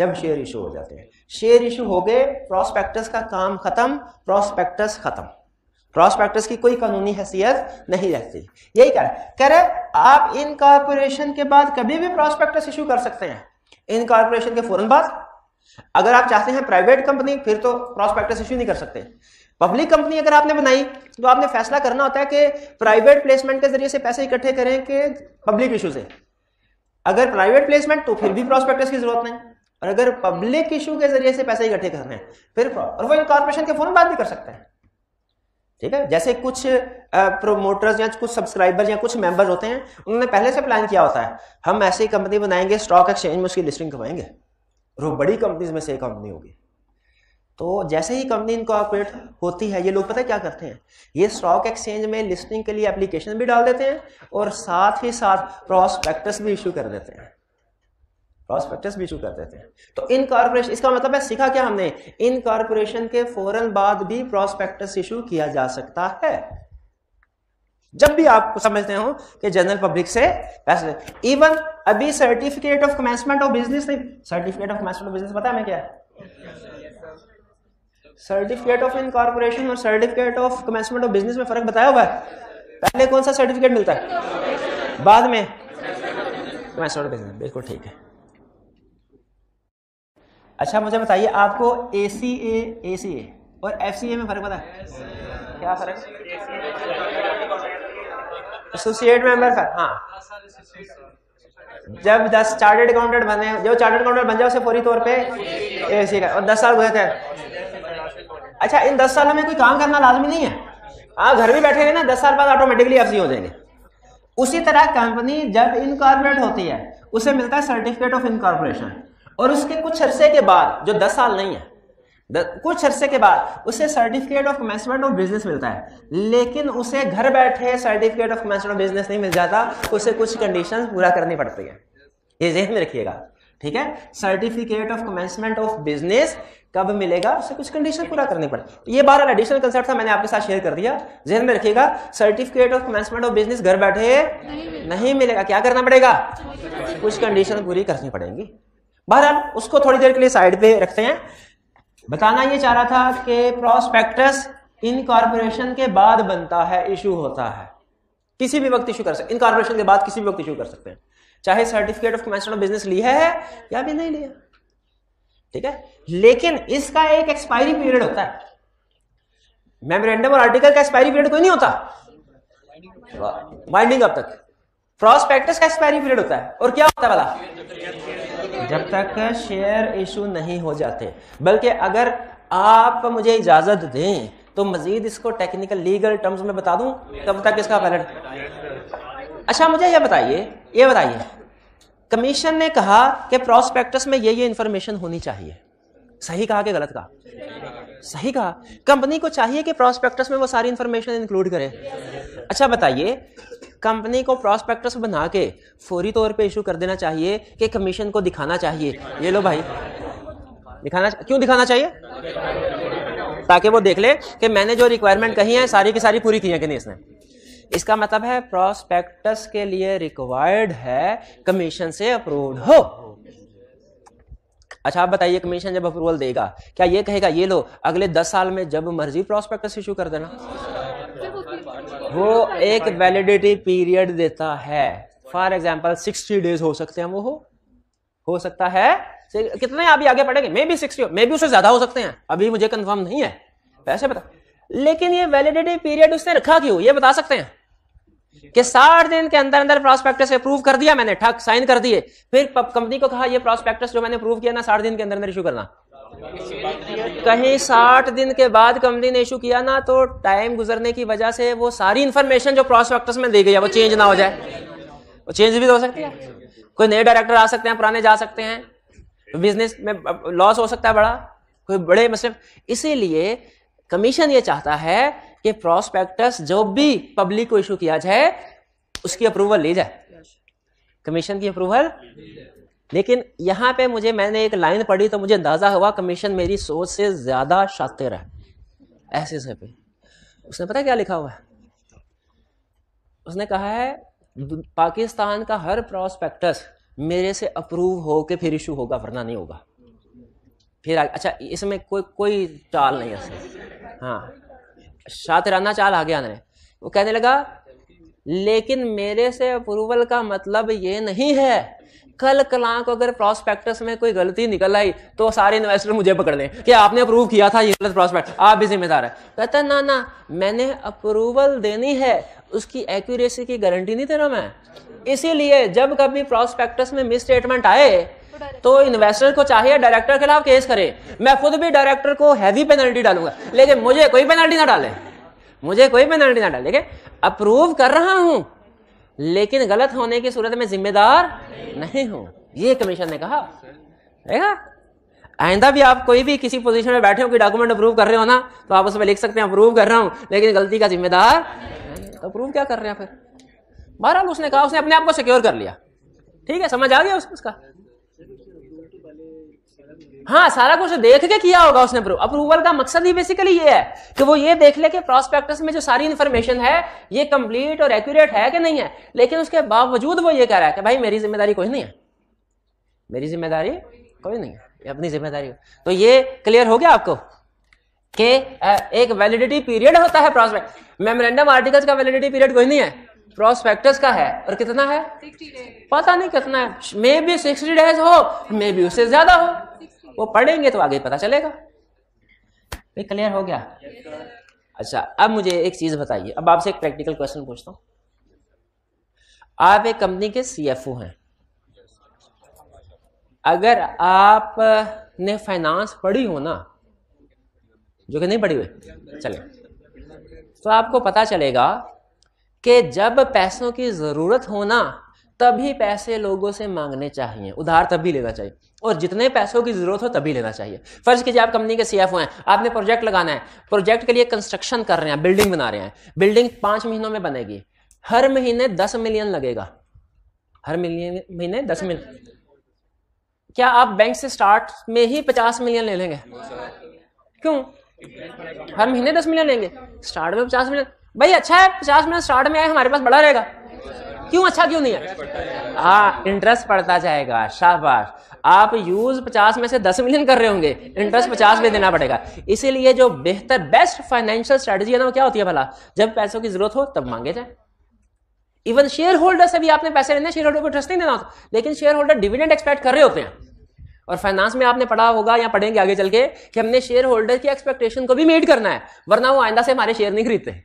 जब शेयर इशू हो जाते हैं शेयर इशू हो गए प्रॉस्पेक्टस का काम खत्म प्रॉस्पेक्टस खत्म प्रॉस्पेक्टस की कोई कानूनी हैसियत नहीं रहती यही कह रहे कह रहे आप इन कॉर्पोरेशन के बाद कभी भी प्रॉस्पेक्टस इशू कर सकते हैं इन कॉर्पोरेशन के फौरन बाद अगर आप चाहते हैं प्राइवेट कंपनी फिर तो प्रॉस्पेक्टस इशू नहीं कर सकते पब्लिक कंपनी अगर आपने बनाई तो आपने फैसला करना होता है कि प्राइवेट प्लेसमेंट के जरिए से पैसे इकट्ठे करें कि पब्लिक इशू से अगर प्राइवेट प्लेसमेंट तो फिर भी प्रोस्पेक्टस की जरूरत नहीं और अगर पब्लिक इशू के जरिए से पैसे इकट्ठे करने हैं फिर और वो कॉर्पोरेशन के फोन बात भी कर सकते हैं ठीक है जैसे कुछ प्रोमोटर्स या कुछ सब्सक्राइबर्स या कुछ मेंबर्स होते हैं उन्होंने पहले से प्लान किया होता है हम ऐसी कंपनी बनाएंगे स्टॉक एक्सचेंज में उसकी लिस्टिंग करवाएंगे और वो बड़ी कंपनीज में से कंपनी होगी तो जैसे ही कंपनी इनको ऑपरेट होती है ये लोग पता है क्या करते हैं ये स्टॉक एक्सचेंज में लिस्टिंग के लिए एप्लीकेशन भी डाल देते हैं और साथ ही साथ प्रॉस्पेक्टस भी इशू कर देते हैं प्रॉस्पेक्टस भी इशू कर देते हैं तो इन कॉर्पोरेशन इसका मतलब है सीखा क्या हमने इन कॉर्पोरेशन के फौरन बाद भी प्रॉस्पेक्टस इशू किया जा सकता है जब भी आप समझते हो कि जनरल पब्लिक से पैसे इवन अभी certificate of commencement of business नहीं certificate of commencement of business पता है मैं क्या है सर्टिफिकेट ऑफ इनकॉर्पोरेशन और certificate of commencement of business में फर्क बताया हुआ है पहले कौन सा सर्टिफिकेट मिलता है बाद में कमेंसमेंट ऑफ बिजनेस बिल्कुल ठीक है अच्छा मुझे बताइए आपको ए सी ए ए सी ए और एफ सी ए में फर्क पता है क्या फर्क एसोसिएट मेंबर का हाँ जब दस चार्टेड अकाउंटेंट बने जो चार्टेड अकाउंटेंट बन जाए उसे फौरी तौर पे ए सी का और दस साल गुजरते हैं अच्छा इन दस सालों में कोई काम करना लाजमी नहीं है आप घर भी बैठे हैं ना दस साल बाद ऑटोमेटिकली एफ हो जाएंगे उसी तरह कंपनी जब इनकॉर्पोरेट होती है उसे मिलता है सर्टिफिकेट ऑफ इनकॉर्पोरेशन और उसके कुछ अरसे के बाद जो दस साल नहीं है द, कुछ अरसे के बाद उसे certificate of commencement of business मिलता है लेकिन उसे घर बैठे certificate of commencement of business नहीं मिल जाता उसे कुछ कंडीशन पूरा करनी पड़ती है ये जहन में रखिएगा ठीक है certificate of commencement of business कब मिलेगा उससे कुछ कंडीशन पूरा करनी पड़ेगी ये बारह एडिशनल कंसेप्ट था मैंने आपके साथ शेयर कर दिया जहन में रखिएगा certificate of commencement of business घर बैठे नहीं, नहीं मिलेगा क्या करना पड़ेगा कुछ कंडीशन पूरी करनी पड़ेगी बहरहाल उसको थोड़ी देर के लिए साइड पे रखते हैं बताना ये चाह रहा था कि प्रोस्पेक्टस इनकॉर्पोरेशन के बाद बनता है इशू होता है किसी भी वक्त इशू कर सकते इनकॉर्पोरेशन के बाद किसी भी वक्त इशू कर सकते हैं चाहे certificate of commencement of business लिया है या भी नहीं लिया ठीक है लेकिन इसका एक एक्सपायरी पीरियड होता है मेमोरेंडम और आर्टिकल का एक्सपायरी पीरियड कोई नहीं होता बाइंडिंग अब तक प्रोस्पेक्टस का एक्सपायरी पीरियड होता है और क्या होता है वाला जब तक शेयर इशू नहीं हो जाते बल्कि अगर आप मुझे इजाजत दें तो मजीद इसको टेक्निकल लीगल टर्म्स में बता दूं तब तक इसका वैलिड अच्छा मुझे ये बताइए ये बताइए कमीशन ने कहा कि प्रोस्पेक्टस में ये ये इंफॉर्मेशन होनी चाहिए सही कहा कि गलत कहा सही कहा कंपनी को चाहिए कि प्रोस्पेक्टस में वो सारी इंफॉर्मेशन इंक्लूड करे अच्छा बताइए कंपनी को प्रोस्पेक्टस बना के फौरी तौर पे इशू कर देना चाहिए कि कमीशन को दिखाना चाहिए ये लो भाई दिखाना क्यों दिखाना चाहिए ताकि वो देख ले कि मैंने जो रिक्वायरमेंट कही है सारी की सारी पूरी की है कि नहीं इसने इसका मतलब है प्रोस्पेक्टस के लिए रिक्वायर्ड है कमीशन से अप्रूव हो अच्छा आप बताइए कमीशन जब अप्रूवल देगा क्या ये कहेगा ये लो अगले दस साल में जब मर्जी प्रोस्पेक्टस इशू कर देना वो एक वैलिडिटी पीरियड देता है फॉर एग्जाम्पल सिक्सटी डेज हो सकते हैं वो हो हो सकता है कितने अभी आगे पढ़ेंगे may be sixty may be उससे ज्यादा हो सकते हैं अभी मुझे कंफर्म नहीं है पैसे बता लेकिन ये वैलिडिटी पीरियड उसने रखा क्यों ये बता सकते हैं कि साठ दिन के अंदर अंदर प्रोस्पेक्टस अप्रूव कर दिया मैंने ठक साइन कर दिए फिर कंपनी को कहा ये प्रोस्पेक्टस जो मैंने अप्रूव किया ना साठ दिन के अंदर अंदर इशू करना कहीं साठ दिन के बाद कंपनी ने इशू किया ना तो टाइम गुजरने की वजह से वो सारी इंफॉर्मेशन जो प्रोस्पेक्टस में दी गई है वो चेंज ना हो जाए वो चेंज भी तो हो सकती है कोई नए डायरेक्टर आ सकते हैं पुराने जा सकते हैं बिजनेस में लॉस हो सकता है बड़ा कोई बड़े मसले मतलब, इसीलिए कमीशन ये चाहता है कि प्रोस्पेक्टस जो भी पब्लिक को इशू किया जाए उसकी अप्रूवल ली जाए कमीशन की अप्रूवल लेकिन यहाँ पे मुझे मैंने एक लाइन पढ़ी तो मुझे अंदाजा हुआ कमीशन मेरी सोच से ज्यादा शातिर है ऐसे से पे उसने पता क्या लिखा हुआ है उसने कहा है पाकिस्तान का हर प्रोस्पेक्टस मेरे से अप्रूव हो के फिर इशू होगा वरना नहीं होगा फिर अच्छा इसमें कोई कोई चाल नहीं है हाँ शातराना चाल आगे आना वो कहने लगा लेकिन मेरे से अप्रूवल का मतलब ये नहीं है कल कला को अगर प्रोस्पेक्टस में कोई गलती निकल आई तो सारे इन्वेस्टर मुझे पकड़ लें कि आपने अप्रूव किया था ये गलत प्रोस्पेक्ट आप भी जिम्मेदार है कहता ना ना मैंने अप्रूवल देनी है उसकी एक्यूरेसी की गारंटी नहीं दे रहा मैं इसीलिए जब कभी प्रोस्पेक्टस में मिस स्टेटमेंट आए तो इन्वेस्टर को चाहिए डायरेक्टर के खिलाफ केस करे मैं खुद भी डायरेक्टर को हैवी पेनल्टी डालूंगा लेकिन मुझे कोई पेनल्टी ना डाले मुझे कोई पेनल्टी ना डाले अप्रूव कर रहा हूं लेकिन गलत होने की सूरत में जिम्मेदार नहीं हूं ये कमीशन ने कहा देखा आइंदा भी आप कोई भी किसी पोजीशन में बैठे हो कि डॉक्यूमेंट अप्रूव कर रहे हो ना तो आप उसमें लिख सकते हैं अप्रूव कर रहा हूं लेकिन गलती का जिम्मेदार तो अप्रूव क्या कर रहे हैं फिर बहरहाल उसने कहा उसने अपने आप को सिक्योर कर लिया ठीक है समझ आ गया उसका हाँ सारा कुछ देख के किया होगा उसने अप्रूव अप्रूवल का मकसद ही बेसिकली ये है कि वो ये देख ले कि प्रोस्पेक्टस में जो सारी इन्फॉर्मेशन है ये कंप्लीट और एक्यूरेट है कि नहीं है लेकिन उसके बावजूद वो ये कह रहा है कि भाई मेरी जिम्मेदारी कोई नहीं है मेरी जिम्मेदारी कोई नहीं है ये अपनी जिम्मेदारी तो ये क्लियर हो गया आपको कि एक वैलिडिटी पीरियड होता है प्रोस्पेक्ट मेमोरेंडम आर्टिकल्स का वैलिडिटी पीरियड कोई नहीं है प्रोस्पेक्टस का है और कितना है पता नहीं कितना है मे बी सिक्सटी डेज हो मे बी उससे ज्यादा हो वो पढ़ेंगे तो आगे पता चलेगा क्लियर हो गया अच्छा अब मुझे एक चीज बताइए अब आपसे एक प्रैक्टिकल क्वेश्चन पूछता हूँ आप एक कंपनी के सीएफओ हैं अगर आप ने फाइनेंस पढ़ी हो ना जो कि नहीं पढ़ी हुई चले तो आपको पता चलेगा कि जब पैसों की ज़रूरत होना तभी पैसे लोगों से मांगने चाहिए उधार तभी लेना चाहिए और जितने पैसों की जरूरत हो तभी लेना चाहिए फर्ज कीजिए आप कंपनी के सीएफओ हैं आपने प्रोजेक्ट लगाना है प्रोजेक्ट के लिए कंस्ट्रक्शन कर रहे हैं बिल्डिंग बना रहे हैं बिल्डिंग पांच महीनों में बनेगी हर महीने दस मिलियन लगेगा हर मिलियन महीने दस मिलियन क्या आप बैंक से स्टार्ट में ही पचास मिलियन ले लेंगे क्यों हर महीने दस मिलियन लेंगे स्टार्ट में पचास मिलियन भाई अच्छा है पचास मिनट स्टार्ट में आए हमारे पास बड़ा रहेगा क्यों अच्छा क्यों नहीं है हाँ इंटरेस्ट पड़ता जाएगा शाबाश आप यूज पचास में से दस मिलियन कर रहे होंगे इंटरेस्ट पचास में देना पड़ेगा इसीलिए जो बेहतर बेस्ट फाइनेंशियल स्ट्रेटेजी है ना वो क्या होती है भला जब पैसों की जरूरत हो तब मांगे जाए इवन शेयर होल्डर से भी आपने पैसे लेने शेयर होल्डर को इंटरेस्ट नहीं देना होता लेकिन शेयर होल्डर डिविडेंड एक्सपेक्ट कर रहे होते हैं और फाइनेंस में आपने पढ़ा होगा या पढ़ेंगे आगे चल के कि हमने शेयर होल्डर की एक्सपेक्टेशन को भी मीट करना है वरना वो आइंदा से हमारे शेयर नहीं खरीदते हैं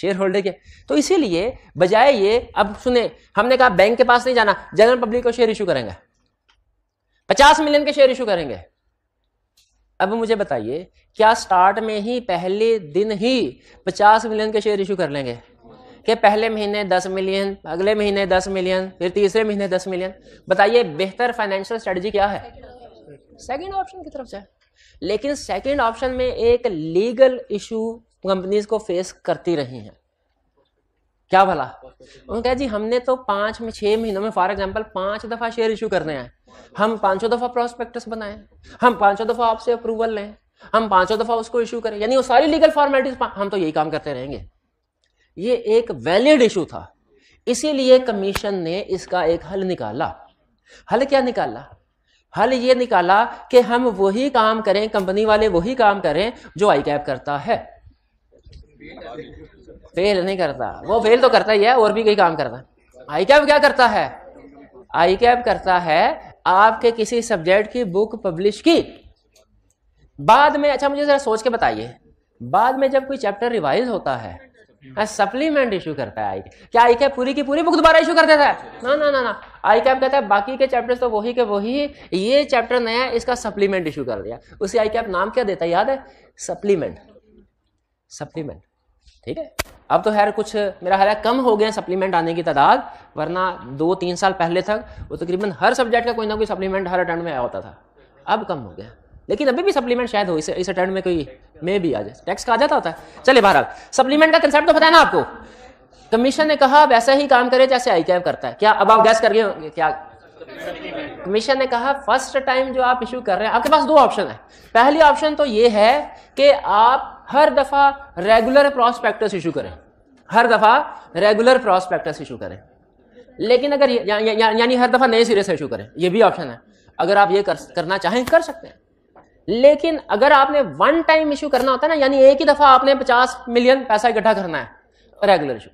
शेयर होल्डर के तो इसीलिए बजाय ये अब सुने हमने कहा बैंक के पास नहीं जाना जनरल पब्लिक को शेयर इशू करेंगे पचास मिलियन के शेयर इशू करेंगे अब मुझे बताइए क्या स्टार्ट में ही पहले दिन ही पचास मिलियन के शेयर इशू कर लेंगे के पहले महीने दस मिलियन अगले महीने दस मिलियन फिर तीसरे महीने दस मिलियन बताइए बेहतर फाइनेंशियल स्ट्रेटजी क्या है सेकंड ऑप्शन की तरफ से लेकिन सेकंड ऑप्शन में एक लीगल इशू कंपनीज को फेस करती रही हैं क्या भला उन्होंने कहा जी हमने तो पांच में छह महीनों में फॉर एग्जाम्पल पांच दफ़ा शेयर इशू करने आए हम पांचों दफ़ा प्रोस्पेक्टस बनाए हम पांचों दफ़ा आपसे अप्रूवल लें हम पांचों दफ़ा उसको इशू करें यानी वो सारी लीगल फॉर्मेलिटीज हम तो यही काम करते रहेंगे ये एक वैलिड इशू था इसीलिए कमीशन ने इसका एक हल निकाला हल क्या निकाला हल ये निकाला कि हम वही काम करें कंपनी वाले वही काम करें जो आई करता है फेल नहीं करता वो फेल तो करता ही है और भी कई काम करता है आई कैब क्या करता है आई कैब करता है आपके किसी सब्जेक्ट की बुक पब्लिश की बाद में अच्छा मुझे जरा सोच के बताइए बाद में जब कोई चैप्टर रिवाइज होता है हाँ, सप्लीमेंट इशू करता है आई क्या आई कैब पूरी की पूरी बुक दोबारा इशू कर देता है ना ना ना ना आई कैब कहता है बाकी के चैप्टर तो वही के वही ये चैप्टर नया इसका सप्लीमेंट इशू कर दिया उसे आई कैब नाम क्या देता है याद है सप्लीमेंट सप्लीमेंट ठीक है अब तो खैर कुछ मेरा ख्याल है कम हो गया सप्लीमेंट आने की तादाद वरना दो तीन साल पहले तक वो तकरीबन हर सब्जेक्ट का कोई ना कोई सप्लीमेंट हर अटेंड में आया होता था अब कम हो गया लेकिन अभी भी सप्लीमेंट शायद हो इस इस अटेंड में कोई मे भी आ जाए टैक्स का आ जाता होता है चलिए बहरहाल सप्लीमेंट का कंसेप्ट तो पता है ना आपको कमीशन ने कहा वैसा ही काम करे जैसे आई करता है क्या अब आप गैस कर गए क्या कमीशन ने कहा फर्स्ट टाइम जो आप इशू कर रहे हैं आपके पास दो ऑप्शन है पहली ऑप्शन तो ये है कि आप हर दफा रेगुलर प्रोस्पेक्टस इशू करें हर दफा रेगुलर प्रोस्पेक्टस इशू करें लेकिन अगर या, या, या, यानी हर दफा नए सिरे से इशू करें ये भी ऑप्शन है अगर आप ये कर, करना चाहें कर सकते हैं लेकिन अगर आपने वन टाइम इशू करना होता है ना यानी एक ही दफा आपने पचास मिलियन पैसा इकट्ठा करना है रेगुलर इशू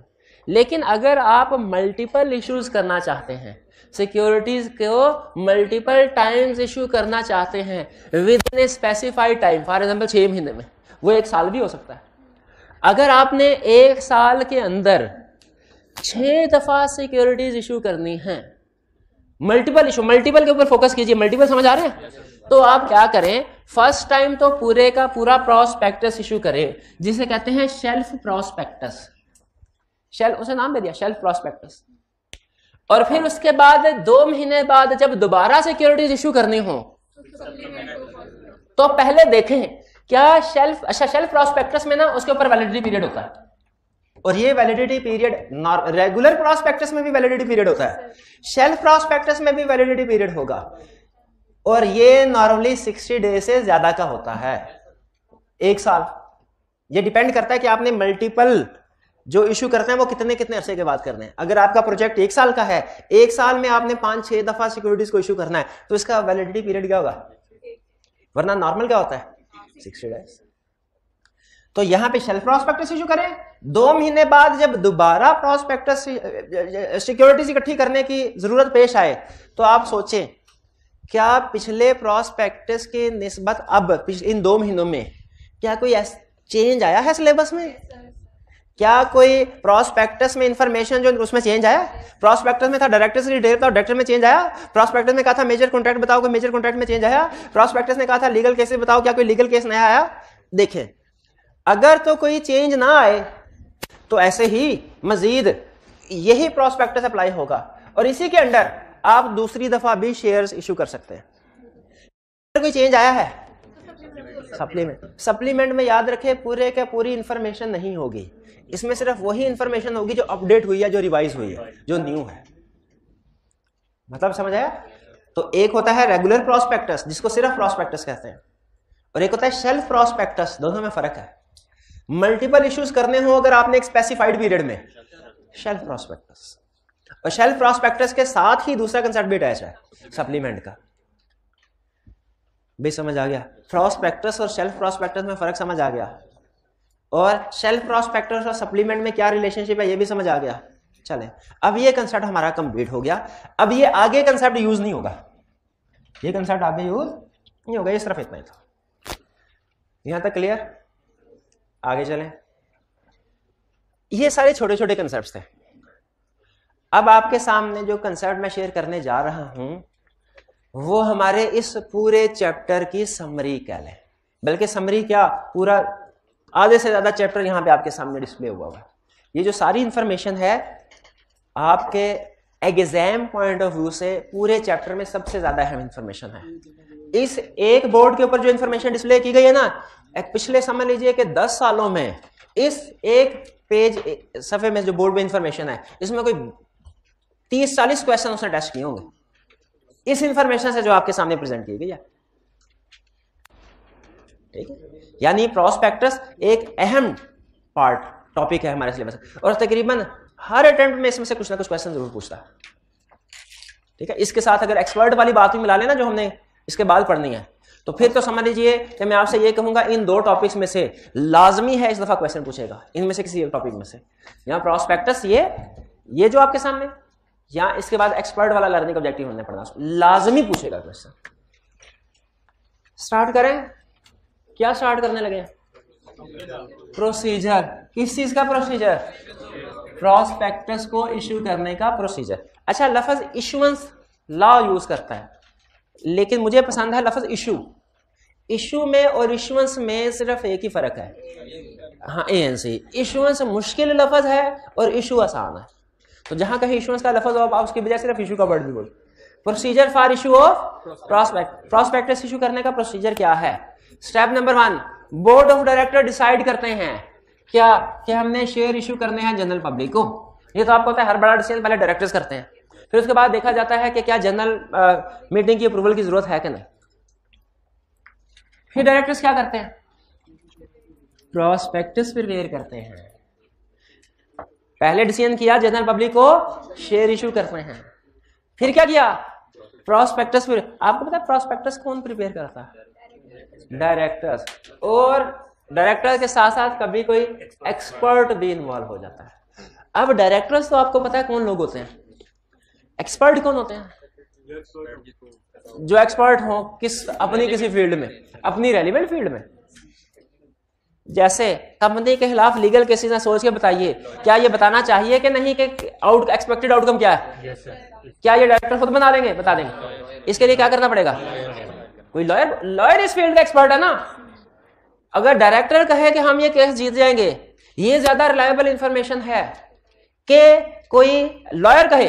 लेकिन अगर आप मल्टीपल इश्यूज करना चाहते हैं सिक्योरिटीज को मल्टीपल टाइम्स इशू करना चाहते हैं within a specified time for example छः महीने में वो एक साल भी हो सकता है अगर आपने एक साल के अंदर छः दफ़ा सिक्योरिटीज इशू करनी है मल्टीपल इशू मल्टीपल के ऊपर फोकस कीजिए मल्टीपल समझ आ रहे हैं तो आप क्या करें फर्स्ट टाइम तो पूरे का पूरा प्रोस्पेक्टस इशू करें जिसे कहते हैं शेल्फ प्रोस्पेक्टस शेल्फ उसे नाम दे दिया शेल्फ प्रोस्पेक्टस और फिर उसके बाद दो महीने बाद जब दोबारा सिक्योरिटीज इशू करनी हो तो पहले देखें क्या शेल्फ अच्छा शेल्फ प्रोस्पेक्टस में ना उसके ऊपर वैलिडिटी पीरियड होता है और ये वैलिडिटी पीरियड रेगुलर प्रोस्पेक्टस में भी वैलिडिटी पीरियड होता है शेल्फ प्रोस्पेक्टस में भी वैलिडिटी पीरियड होगा और ये नॉर्मली सिक्सटी डे से ज्यादा का होता है एक साल ये डिपेंड करता है कि आपने मल्टीपल जो इशू करते हैं वो कितने कितने अरसे के बाद करने हैं अगर आपका प्रोजेक्ट एक साल का है एक साल में आपने पांच छह दफा सिक्योरिटीज को इशू करना है तो इसका वैलिडिटी पीरियड क्या होगा वरना नॉर्मल क्या होता है सिक्सटी डेज तो यहां पे शेल्फ प्रोस्पेक्टस इशू करें दो महीने बाद जब दोबारा प्रोस्पेक्टस सिक्योरिटीज इकट्ठी करने की जरूरत पेश आए तो आप सोचें क्या पिछले प्रोस्पेक्टस के निस्बत अब इन दो महीनों में क्या कोई चेंज आया है सिलेबस में क्या कोई प्रोस्पेक्टस में इन्फॉर्मेशन जो उसमें चेंज आया प्रोस्पेक्टस में था डायरेक्टर से डेट था डायरेक्टर में चेंज आया प्रोस्पेक्टस में कहा था मेजर कॉन्ट्रैक्ट बताओ कोई मेजर कॉन्ट्रैक्ट में चेंज आया प्रोस्पेक्टस ने कहा था लीगल केसेस बताओ क्या कोई लीगल केस नया आया देखे अगर तो कोई चेंज ना आए तो ऐसे ही मजीद यही प्रोस्पेक्टस अप्लाई होगा और इसी के अंडर आप दूसरी दफा भी शेयर इशू कर सकते हैं कोई चेंज आया है सप्लीमेंट सप्लीमेंट में याद रखें पूरे क्या पूरी इन्फॉर्मेशन नहीं होगी इसमें सिर्फ वही इन्फॉर्मेशन होगी जो अपडेट हुई है जो रिवाइज हुई है जो न्यू है मतलब समझ आया तो एक होता है रेगुलर प्रोस्पेक्टस जिसको सिर्फ प्रोस्पेक्टस कहते हैं और एक होता है सेल्फ प्रोस्पेक्टस दोनों में फर्क है मल्टीपल इश्यूज करने हो अगर आपने एक स्पेसिफाइड पीरियड में सेल्फ प्रोस्पेक्टस और सेल्फ प्रोस्पेक्टस के साथ ही दूसरा कंसेप्ट भी अटैच है सप्लीमेंट का भी समझ आ गया प्रॉस्पेक्टस और सेल्फ प्रॉस्पेक्टस में फ़र्क समझ आ गया और सेल्फ प्रॉस्पेक्टस और सप्लीमेंट में क्या रिलेशनशिप है ये भी समझ आ गया चले अब ये कंसेप्ट हमारा कंप्लीट हो गया अब ये आगे कंसेप्ट यूज़ नहीं होगा ये कंसेप्ट आगे यूज़ नहीं होगा ये सिर्फ इतना ही था यहां तक क्लियर आगे चले ये सारे छोटे छोटे कंसेप्ट थे अब आपके सामने जो कंसेप्ट मैं शेयर करने जा रहा हूं वो हमारे इस पूरे चैप्टर की समरी कह लें बल्कि समरी क्या पूरा आधे से ज़्यादा चैप्टर यहां पे आपके सामने डिस्प्ले हुआ हुआ है ये जो सारी इंफॉर्मेशन है आपके एग्जाम पॉइंट ऑफ व्यू से पूरे चैप्टर में सबसे ज़्यादा अहम इंफॉर्मेशन है इस एक बोर्ड के ऊपर जो इंफॉर्मेशन डिस्प्ले की गई है ना एक पिछले समझ लीजिए कि 10 सालों में इस एक पेज सफ़े में जो बोर्ड में इंफॉर्मेशन है इसमें कोई तीस चालीस क्वेश्चन उसने टेस्ट किए होंगे इस इंफॉर्मेशन से जो आपके सामने प्रेजेंट की गई है ठीक है यानी प्रोस्पेक्टस एक अहम पार्ट टॉपिक है हमारे सिलेबस और तकरीबन हर अटेम्प्ट में इसमें से कुछ ना कुछ क्वेश्चन जरूर पूछता है ठीक है इसके साथ अगर एक्सपर्ट वाली बात भी मिला लेना जो हमने इसके बाद पढ़नी है तो फिर तो समझ लीजिए कि मैं आपसे ये कहूंगा इन दो टॉपिक्स में से लाजमी है इस दफा क्वेश्चन पूछेगा इनमें से किसी एक टॉपिक में से यहाँ प्रोस्पेक्टस ये ये जो आपके सामने या इसके बाद एक्सपर्ट वाला लर्निंग ऑब्जेक्टिव हमने पढ़ना लाजमी पूछेगा क्वेश्चन स्टार्ट करें क्या स्टार्ट करने लगे प्रोसीजर किस चीज का प्रोसीजर प्रोस्पेक्टस को इशू करने का प्रोसीजर अच्छा लफज इशुअंस लॉ यूज करता है लेकिन मुझे पसंद है लफज इशू इशू में और इशुअंस में सिर्फ एक ही फर्क है हाँ ए एन सी इशुअंस मुश्किल लफज है और इशू आसान है तो जहां कहीं इशुएंस का लफज हो आप उसकी बजाय सिर्फ इशू का वर्ड भी बोल procedure for issue of prospect prospectus issue करने का प्रोसीजर क्या है step number one board of director decide करते हैं क्या कि हमने शेयर इशू करने हैं जनरल पब्लिक को ये तो आपको पता है हर बड़ा डिसीजन पहले डायरेक्टर्स करते हैं फिर उसके बाद देखा जाता है कि क्या जनरल मीटिंग की अप्रूवल की जरूरत है कि नहीं फिर डायरेक्टर्स क्या करते हैं प्रोस्पेक्टस प्रिपेयर करते हैं पहले डिसीजन किया जनरल पब्लिक को शेयर इशू करते हैं फिर क्या किया प्रोस्पेक्टस फिर आपको पता है प्रोस्पेक्टस कौन प्रिपेयर करता है डायरेक्टर्स और डायरेक्टर के साथ साथ कभी कोई एक्सपर्ट भी इन्वॉल्व हो जाता है अब डायरेक्टर्स तो आपको पता है कौन लोग होते हैं एक्सपर्ट कौन होते हैं जो एक्सपर्ट हो किस अपनी किसी फील्ड में अपनी रेलिवेंट फील्ड में जैसे कंपनी के खिलाफ लीगल केसेस ना सोच के बताइए क्या ये बताना चाहिए कि नहीं कि आउट एक्सपेक्टेड आउटकम क्या है क्या ये डायरेक्टर खुद बना देंगे बता देंगे इसके लिए क्या करना पड़ेगा कोई लॉयर लॉयर इस फील्ड का एक्सपर्ट है ना अगर डायरेक्टर कहे कि हम ये केस जीत जाएंगे ये ज्यादा रिलायबल इंफॉर्मेशन है कि कोई लॉयर कहे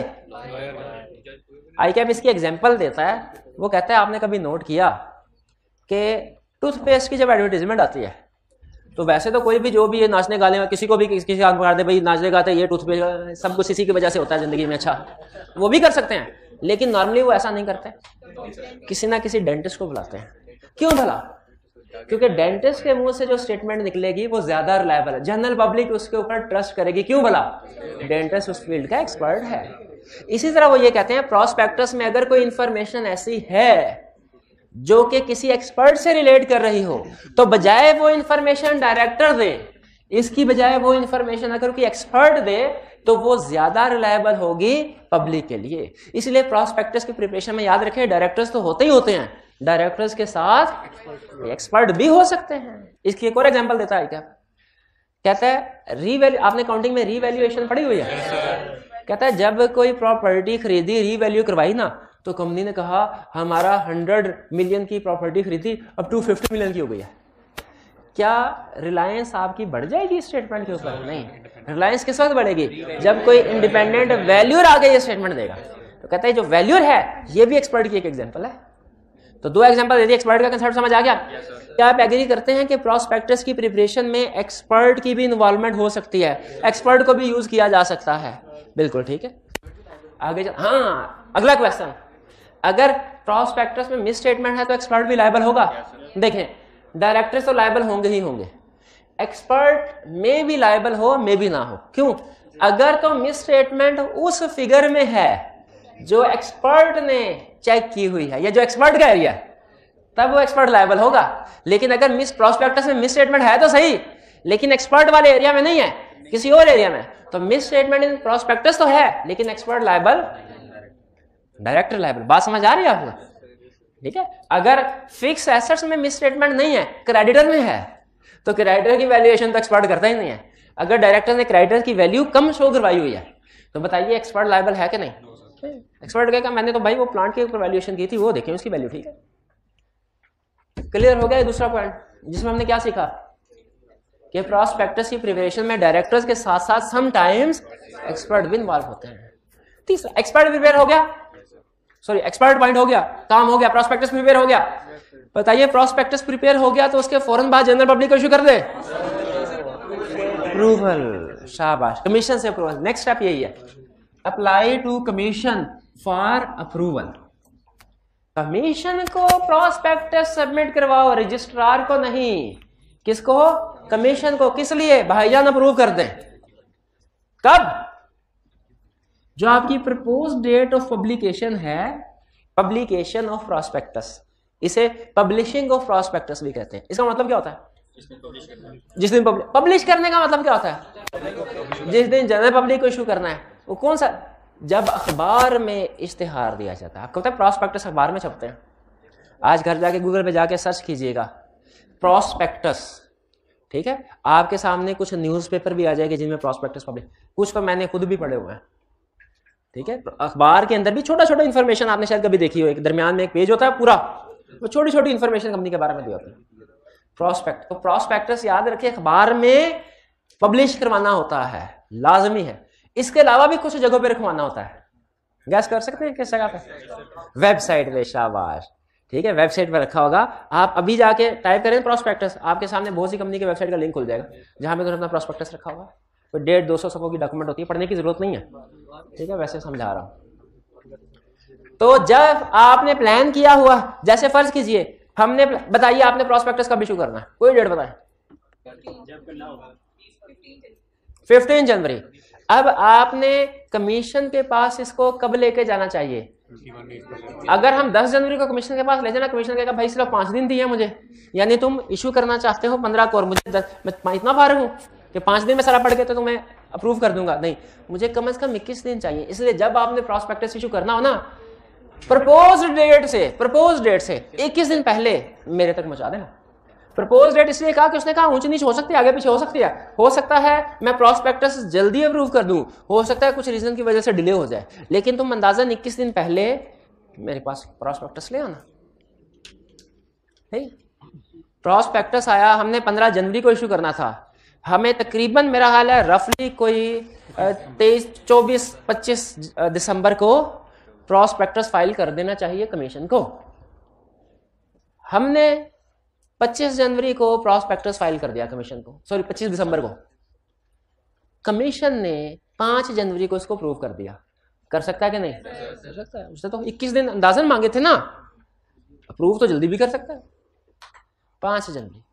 आई कैम इसकी एग्जाम्पल देता है वो कहता है आपने कभी नोट किया कि टूथपेस्ट की जब एडवर्टीजमेंट आती है तो वैसे तो कोई भी जो भी ये नाचने गाने में किसी को भी किसी काम कर दे भाई नाचने गाते ये टूथपेस्ट सब कुछ इसी की वजह से होता है ज़िंदगी में अच्छा वो भी कर सकते हैं लेकिन नॉर्मली वो ऐसा नहीं करते किसी ना किसी डेंटिस्ट को बुलाते हैं क्यों भला क्योंकि डेंटिस्ट के मुंह से जो स्टेटमेंट निकलेगी वो ज्यादा रिलायबल है जनरल पब्लिक उसके ऊपर ट्रस्ट करेगी क्यों भला डेंटिस्ट उस फील्ड का एक्सपर्ट है इसी तरह वो ये कहते हैं प्रोस्पेक्टस में अगर कोई इंफॉर्मेशन ऐसी है जो कि किसी एक्सपर्ट से रिलेट कर रही हो तो बजाय वो इंफॉर्मेशन डायरेक्टर दे इसकी बजाय वो इंफॉर्मेशन अगर कोई एक्सपर्ट दे तो वो ज्यादा रिलायबल होगी पब्लिक के लिए इसलिए प्रोस्पेक्टस की प्रिपरेशन में याद रखें डायरेक्टर्स तो होते ही होते हैं डायरेक्टर्स के साथ एक्सपर्ट भी हो सकते हैं इसकी एक और एग्जाम्पल देता है क्या कहता है रीवैल्यू आपने काउंटिंग में रीवैल्यूएशन पड़ी हुई है कहता है जब कोई प्रॉपर्टी खरीदी रीवैल्यू करवाई ना तो कंपनी ने कहा हमारा हंड्रेड मिलियन की प्रॉपर्टी खरीदी अब टू फिफ्टी मिलियन की हो गई है क्या रिलायंस आपकी बढ़ जाएगी स्टेटमेंट के ऊपर नहीं रिलायंस किस वक्त बढ़ेगी जब कोई इंडिपेंडेंट वैल्यूर आगे ये स्टेटमेंट देगा तो कहता है जो वैल्यूर है ये भी एक्सपर्ट की एक एग्जाम्पल है तो दो एग्जाम्पल दिए एक्सपर्ट का कंसेप्ट समझ आ गया yes, क्या आप एग्री करते हैं कि प्रोस्पेक्टस की प्रिपरेशन में एक्सपर्ट की भी इन्वॉल्वमेंट हो सकती है एक्सपर्ट को भी यूज किया जा सकता है बिल्कुल ठीक है आगे चल हाँ अगला क्वेश्चन अगर प्रॉस्पेक्टस में मिस स्टेटमेंट है तो एक्सपर्ट भी लाइबल होगा yes, देखें डायरेक्टर्स तो लाइबल होंगे ही होंगे एक्सपर्ट में भी लाइबल हो मे भी ना हो क्यों अगर तो मिस स्टेटमेंट उस फिगर में है जो एक्सपर्ट ने चेक की हुई है या जो एक्सपर्ट का एरिया तब वो एक्सपर्ट लाइबल होगा लेकिन अगर मिस प्रोस्पेक्टस में मिस स्टेटमेंट है तो सही लेकिन एक्सपर्ट वाले एरिया में नहीं है किसी और एरिया में तो मिस स्टेटमेंट इन प्रोस्पेक्टस तो है लेकिन एक्सपर्ट लाइबल डायरेक्ट लाइबल बात समझ आ रही है आपको ठीक है अगर फिक्स एसेट्स में मिसस्टेटमेंट नहीं है क्रेडिटर में है तो क्रेडिटर की वैल्यूएशन तो एक्सपर्ट करता ही नहीं है अगर डायरेक्टर ने क्रेडिटर की वैल्यू कम शो करवाई हुई है तो बताइए एक्सपर्ट लाइबल है कि नहीं एक्सपर्ट कहेगा मैंने तो भाई वो प्लांट के ऊपर वैल्यूएशन की थी वो देखिए उसकी वैल्यू ठीक है क्लियर हो गया दूसरा पॉइंट जिसमें हमने क्या सीखा कि प्रॉस्पेक्टस की प्रिपरेशन में डायरेक्टर्स के साथ साथ समटाइम्स एक्सपर्ट भी इन्वॉल्व होते हैं तीसरा एक्सपर्ट प्रिपेयर हो गया सॉरी एक्सपर्ट पॉइंट हो गया काम हो गया प्रोस्पेक्टस प्रिपेयर हो गया बताइए प्रोस्पेक्टस प्रिपेयर हो गया तो उसके फौरन बाद जनरल पब्लिक को इशू कर दे अप्रूवल शाबाश कमीशन से अप्रूवल नेक्स्ट स्टेप यही है apply to commission for approval commission को प्रोस्पेक्टस सबमिट करवाओ रजिस्ट्रार को नहीं किसको कमीशन को किस लिए भाईजान अप्रूव कर दे कब जो आपकी प्रपोज डेट ऑफ पब्लिकेशन है पब्लिकेशन ऑफ प्रॉस्पेक्टस इसे पब्लिशिंग ऑफ प्रॉस्पेक्टस भी कहते हैं इसका मतलब क्या होता है जिस दिन पब्लिश करने का मतलब क्या होता है जिस दिन जनरल पब्लिक को इशू करना है वो कौन सा जब अखबार में इश्तेहार दिया जाता है आपको पता है प्रॉस्पेक्टस अखबार में छपते हैं आज घर जाके गूगल पे जाके सर्च कीजिएगा प्रॉस्पेक्टस ठीक है आपके सामने कुछ न्यूज़पेपर भी आ जाएंगे जिनमें प्रॉस्पेक्टस पब्लिक कुछ तो मैंने खुद भी पढ़े हुए हैं ठीक है तो अखबार के अंदर भी छोटा छोटा इन्फॉर्मेशन आपने शायद कभी देखी हो एक दरमियान में एक पेज होता है पूरा वो छोटी छोटी इन्फॉर्मेशन कंपनी के बारे में दिया होती है प्रोस्पेक्ट तो प्रोस्पेक्टस याद रखिए अखबार में पब्लिश करवाना होता है लाजमी है इसके अलावा भी कुछ जगहों पर रखवाना होता है गैस कर सकते हैं किस जगह पे वेबसाइट पे शाबाश ठीक है वेबसाइट पर रखा होगा आप अभी जाके टाइप करें प्रोस्पेक्टस आपके सामने बहुत सी कंपनी की वेबसाइट का लिंक खुल जाएगा जहां पे अपना प्रोस्पेक्टस रखा होगा कोई तो डेढ़ दो सौ सबों की डॉक्यूमेंट होती है पढ़ने की जरूरत नहीं है ठीक है वैसे समझा रहा हूं तो जब आपने प्लान किया हुआ जैसे फर्ज कीजिए हमने बताइए आपने प्रोस्पेक्टस कब इशू करना है कोई डेट बताए फिफ्टीन जनवरी अब आपने कमीशन के पास इसको कब लेके जाना चाहिए अगर हम 10 जनवरी को कमीशन के पास ले जाना कमीशन कहेगा भाई सिर्फ पांच दिन दिए मुझे यानी तुम इशू करना चाहते हो पंद्रह को और मुझे दस, मैं इतना भार हूँ कि पांच दिन में सारा पढ़ गया तो तुम्हें अप्रूव कर दूंगा नहीं मुझे कम से कम इक्कीस दिन चाहिए इसलिए जब आपने प्रॉस्पेक्टस इशू करना हो ना प्रपोज डेट से प्रपोज डेट से इक्कीस दिन पहले मेरे तक पहुंचा देना प्रपोज डेट इसलिए कहा कि उसने कहा ऊंच नीच हो सकती है आगे पीछे हो सकती है हो सकता है मैं प्रॉस्पेक्टस जल्दी अप्रूव कर दूं हो सकता है कुछ रीजन की वजह से डिले हो जाए लेकिन तुम अंदाजन इक्कीस दिन पहले मेरे पास प्रॉस्पेक्टस ले आना प्रोस्पेक्टस आया हमने पंद्रह जनवरी को इशू करना था हमें तकरीबन मेरा हाल है रफली कोई तेईस चौबीस पच्चीस दिसंबर को प्रॉस्पेक्टस फाइल कर देना चाहिए कमीशन को हमने 25 जनवरी को प्रॉस्पेक्टस फाइल कर दिया कमीशन को सॉरी 25 दिसंबर को कमीशन ने 5 जनवरी को इसको प्रूव कर दिया कर सकता है कि नहीं कर सकता है उसने तो 21 दिन अंदाजन मांगे थे ना अप्रूव तो जल्दी भी कर सकता है 5 जनवरी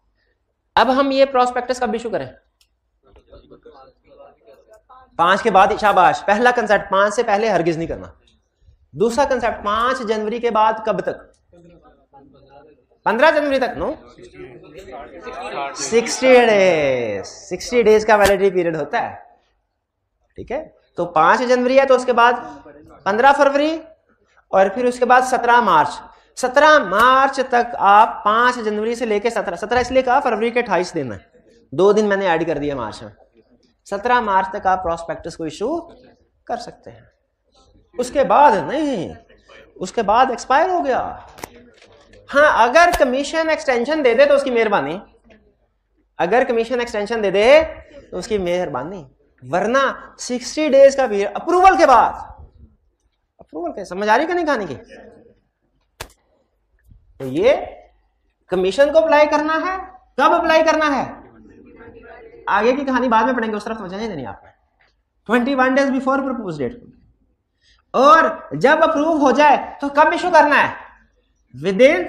अब हम ये प्रोस्पेक्टस कब इशू करें पांच के बाद शाबाश पहला कंसेप्ट पांच से पहले हरगिज नहीं करना दूसरा कंसेप्ट पांच जनवरी के बाद कब तक पंद्रह जनवरी तक no sixty days sixty days का वैलिडिटी पीरियड होता है ठीक है तो पांच जनवरी है तो उसके बाद पंद्रह फरवरी और फिर उसके बाद सत्रह मार्च सत्रह मार्च तक आप पांच जनवरी से लेकर सत्रह सत्रह इसलिए कहा फरवरी के अठाईस दिन है दो दिन मैंने ऐड कर दिया मार्च में सत्रह मार्च तक आप प्रॉस्पेक्टस को इशू कर सकते हैं उसके बाद नहीं उसके बाद एक्सपायर हो गया हाँ अगर कमीशन एक्सटेंशन दे दे तो उसकी मेहरबानी अगर कमीशन एक्सटेंशन दे दे तो उसकी मेहरबानी वरना सिक्सटी डेज का अप्रूवल के बाद अप्रूवल के समझ आ रही कि नहीं खाने की तो ये कमीशन को अप्लाई करना है कब अप्लाई करना है आगे की कहानी बाद में पढ़ेंगे उस तरफ समझने देनी आपने twenty one days before propose date और जब अप्रूव हो जाए तो कब इशू करना है within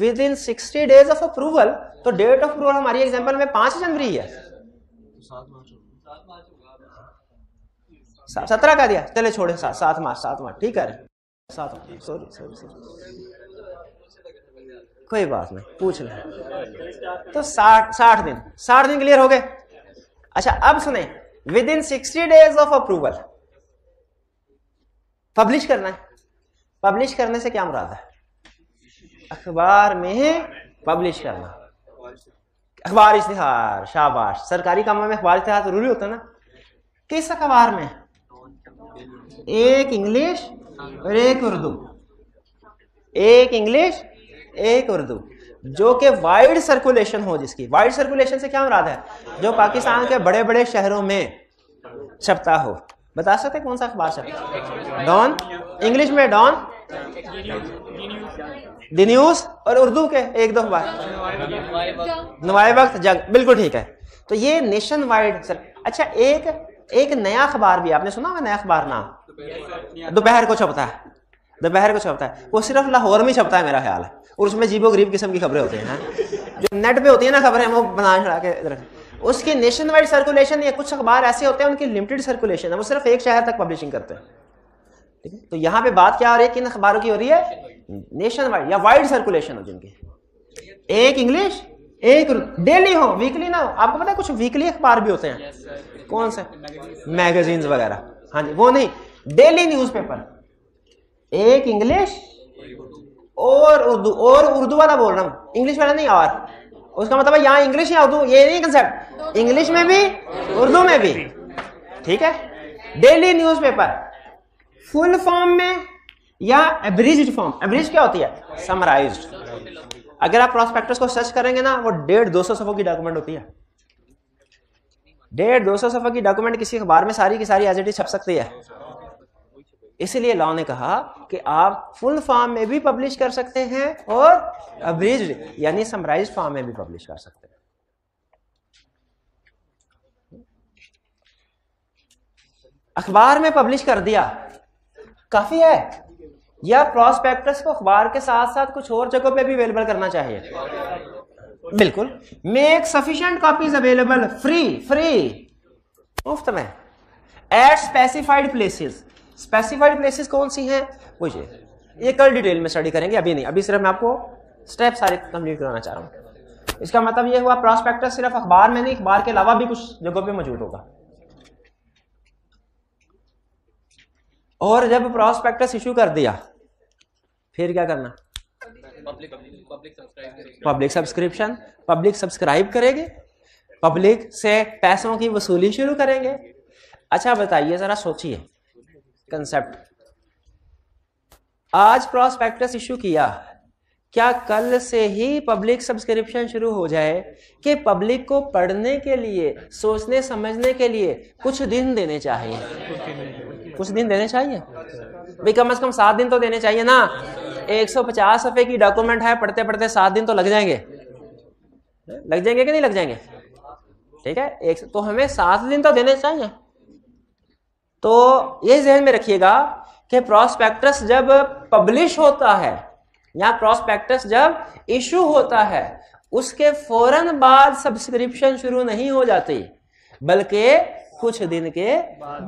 within sixty days of approval तो डेट ऑफ अप्रूवल हमारी एग्जाम्पल में पांच जनवरी है सत्रह का दिया चले छोड़े सात सात मार्च ठीक है सॉरी सॉरी सॉरी कोई बात नहीं पूछ लें तो साठ साठ दिन साठ दिन क्लियर हो गए अच्छा अब सुने within sixty days of approval publish करना है पब्लिश करने से क्या मुराद है अखबार में पब्लिश करना अखबार इश्तिहार शाबाश सरकारी कामों में अखबार इश्तिहार जरूरी होता है ना किस अखबार में एक इंग्लिश और एक उर्दू एक इंग्लिश एक उर्दू जो कि वाइड सर्कुलेशन हो जिसकी वाइड सर्कुलेशन से क्या मुराद है जो पाकिस्तान के बड़े बड़े शहरों में छपता हो बता सकते कौन सा अखबार छपता डॉन इंग्लिश में डॉन दी न्यूज और उर्दू के एक दो अखबार नवाए वक्त जग बिल्कुल ठीक है तो ये नेशन वाइड सर अच्छा एक एक नया अखबार भी आपने सुना नया अखबार ना दोपहर को छपता है दोपहर को छपता है वो सिर्फ लाहौर में छपता है मेरा ख्याल है और उसमें जीबो गरीब किस्म की खबरें होती हैं जो नेट पे होती है ना खबरें वो बना चढ़ा के उसकी नेशन वाइड सर्कुलेशन या कुछ अखबार ऐसे होते हैं उनकी लिमिटेड सर्कुलेशन है वो सिर्फ एक शहर तक पब्लिशिंग करते हैं ठीक है तो यहाँ पे बात क्या हो रही है किन अखबारों की हो रही है नेशन वाइड या वाइड सर्कुलेशन हो जिनकी एक इंग्लिश एक डेली हो वीकली ना हो आपको पता है कुछ वीकली अखबार भी होते हैं कौन सा मैगजीन वगैरह हाँ जी वो नहीं डेली न्यूज़पेपर एक इंग्लिश और उर्दू और उर्दू वाला बोल रहा हूँ इंग्लिश वाला नहीं और उसका मतलब यहाँ इंग्लिश या उर्दू ये नहीं कंसेप्ट इंग्लिश में भी उर्दू में भी ठीक है डेली न्यूज़पेपर फुल फॉर्म में या एवरेज फॉर्म एवरेज क्या होती है समराइज अगर आप प्रोस्पेक्टस को सर्च करेंगे ना वो डेढ़ दो सौ सफों की डॉक्यूमेंट होती है डेढ़ दो सौ सफा की डॉक्यूमेंट किसी अखबार में सारी की सारी एज इट इज छप सकती है इसलिए लॉ ने कहा कि आप फुल फॉर्म में भी पब्लिश कर सकते हैं और अब्रिज यानी समराइज फॉर्म में भी पब्लिश कर सकते हैं अखबार में पब्लिश कर दिया काफी है या प्रोस्पेक्टस को अखबार के साथ साथ कुछ और जगहों पे भी अवेलेबल करना चाहिए बिल्कुल make sufficient copies available free free मुफ्त में at specified places specified places कौन सी हैं मुझे ये कल डिटेल में स्टडी करेंगे अभी नहीं अभी सिर्फ मैं आपको स्टेप सारे कंप्लीट कराना चाह रहा हूँ इसका मतलब ये हुआ प्रोस्पेक्टस सिर्फ अखबार में नहीं अखबार के अलावा भी कुछ जगहों पे मौजूद होगा और जब प्रॉस्पेक्टस इशू कर दिया फिर क्या करना पब्लिक सब्सक्रिप्शन पब्लिक सब्सक्राइब करेंगे पब्लिक से पैसों की वसूली शुरू करेंगे अच्छा बताइए जरा सोचिए कंसेप्ट आज प्रोस्पेक्टस इशू किया क्या कल से ही पब्लिक सब्सक्रिप्शन शुरू हो जाए कि पब्लिक को पढ़ने के लिए सोचने समझने के लिए कुछ दिन देने चाहिए कुछ दिन देने चाहिए भाई कम से कम सात दिन तो देने चाहिए ना एक सौ पचास सफ़े की डॉक्यूमेंट है पढ़ते पढ़ते सात दिन तो लग जाएंगे लग जाएंगे कि नहीं लग जाएंगे ठीक है एक तो हमें सात दिन तो देने चाहिए तो ये जहन में रखिएगा कि प्रोस्पेक्टस जब पब्लिश होता है या प्रोस्पेक्टस जब इशू होता है उसके फौरन बाद सब्सक्रिप्शन शुरू नहीं हो जाती बल्कि कुछ दिन के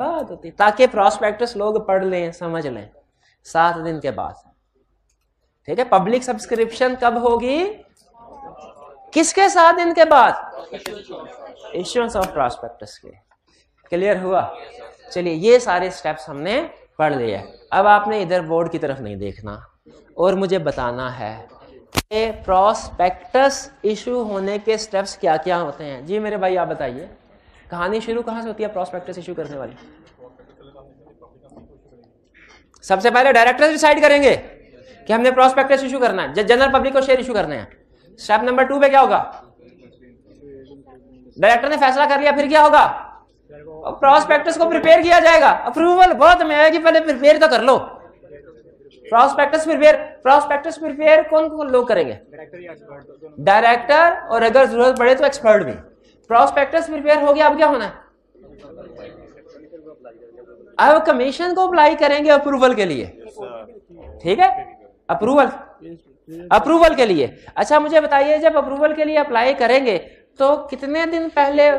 बाद होती ताकि प्रोस्पेक्टस लोग पढ़ लें समझ लें सात दिन के बाद ठीक है पब्लिक सब्सक्रिप्शन कब होगी किसके साथ इनके बाद इंश्योरेंस ऑफ प्रॉस्पेक्टस के क्लियर हुआ चलिए ये सारे स्टेप्स हमने पढ़ लिया अब आपने इधर बोर्ड की तरफ नहीं देखना और मुझे बताना है कि प्रॉस्पेक्टस इशू होने के स्टेप्स क्या क्या होते हैं जी मेरे भाई आप बताइए कहानी शुरू कहाँ से होती है प्रॉस्पेक्टस इशू करने वाली सबसे पहले डायरेक्टर्स डिसाइड करेंगे कि हमने प्रोस्पेक्टस इशू करना है जनरल पब्लिक को शेयर इशू करने हैं स्टेप नंबर टू पे क्या होगा डायरेक्टर ने फैसला कर लिया फिर क्या होगा प्रोस्पेक्टस को प्रिपेयर किया जाएगा अप्रूवल बहुत में आएगी पहले प्रिपेयर तो कर लो प्रोस्पेक्टस प्रिपेयर प्रोस्पेक्टस प्रिपेयर कौन कौन लोग करेंगे डायरेक्टर और अगर जरूरत पड़े तो एक्सपर्ट भी प्रोस्पेक्टस प्रिपेयर हो गया अब क्या होना है अब कमीशन को अप्लाई करेंगे अप्रूवल के लिए ठीक है अप्रूवल अप्रूवल के लिए अच्छा मुझे बताइए जब अप्रूवल के लिए अप्लाई करेंगे तो कितने दिन पहले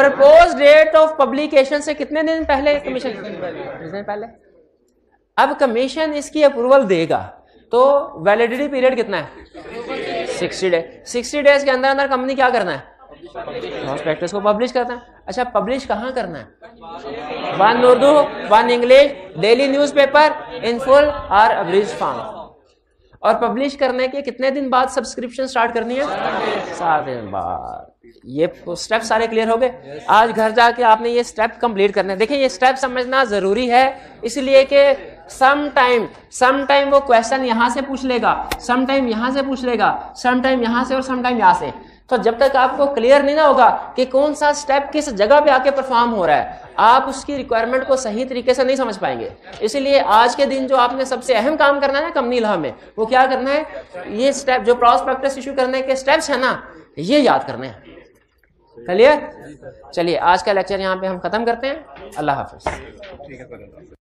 प्रपोज डेट ऑफ पब्लिकेशन से कितने दिन पहले कमीशन पहले अब कमीशन इसकी अप्रूवल देगा तो वैलिडिटी पीरियड कितना है सिक्सटी डेज सिक्सटी डेज के अंदर अंदर कंपनी क्या करना है प्रॉस्पेक्टस को पब्लिश करना है अच्छा पब्लिश कहाँ करना है one Urdu one English daily newspaper in full और अब्रिज फॉर्म और पब्लिश करने के कितने दिन बाद सब्सक्रिप्शन स्टार्ट करनी है सात दिन बाद ये स्टेप सारे क्लियर हो गए आज घर जाके आपने ये स्टेप कंप्लीट करने देखिए ये स्टेप समझना जरूरी है इसलिए कि सम टाइम सम टाइम वो क्वेश्चन यहाँ से पूछ लेगा सम टाइम यहाँ से पूछ लेगा सम टाइम यहाँ से और सम टाइम यहाँ से तो जब तक आपको क्लियर नहीं ना होगा कि कौन सा स्टेप किस जगह पे आके परफॉर्म हो रहा है आप उसकी रिक्वायरमेंट को सही तरीके से नहीं समझ पाएंगे इसीलिए आज के दिन जो आपने सबसे अहम काम करना है कंपनी लाह में वो क्या करना है ये स्टेप जो प्रॉस्पेक्टस इशू करने के स्टेप्स है ना ये याद करने हैं क्लियर चलिए आज का लेक्चर यहाँ पे हम खत्म करते हैं अल्लाह हाफिज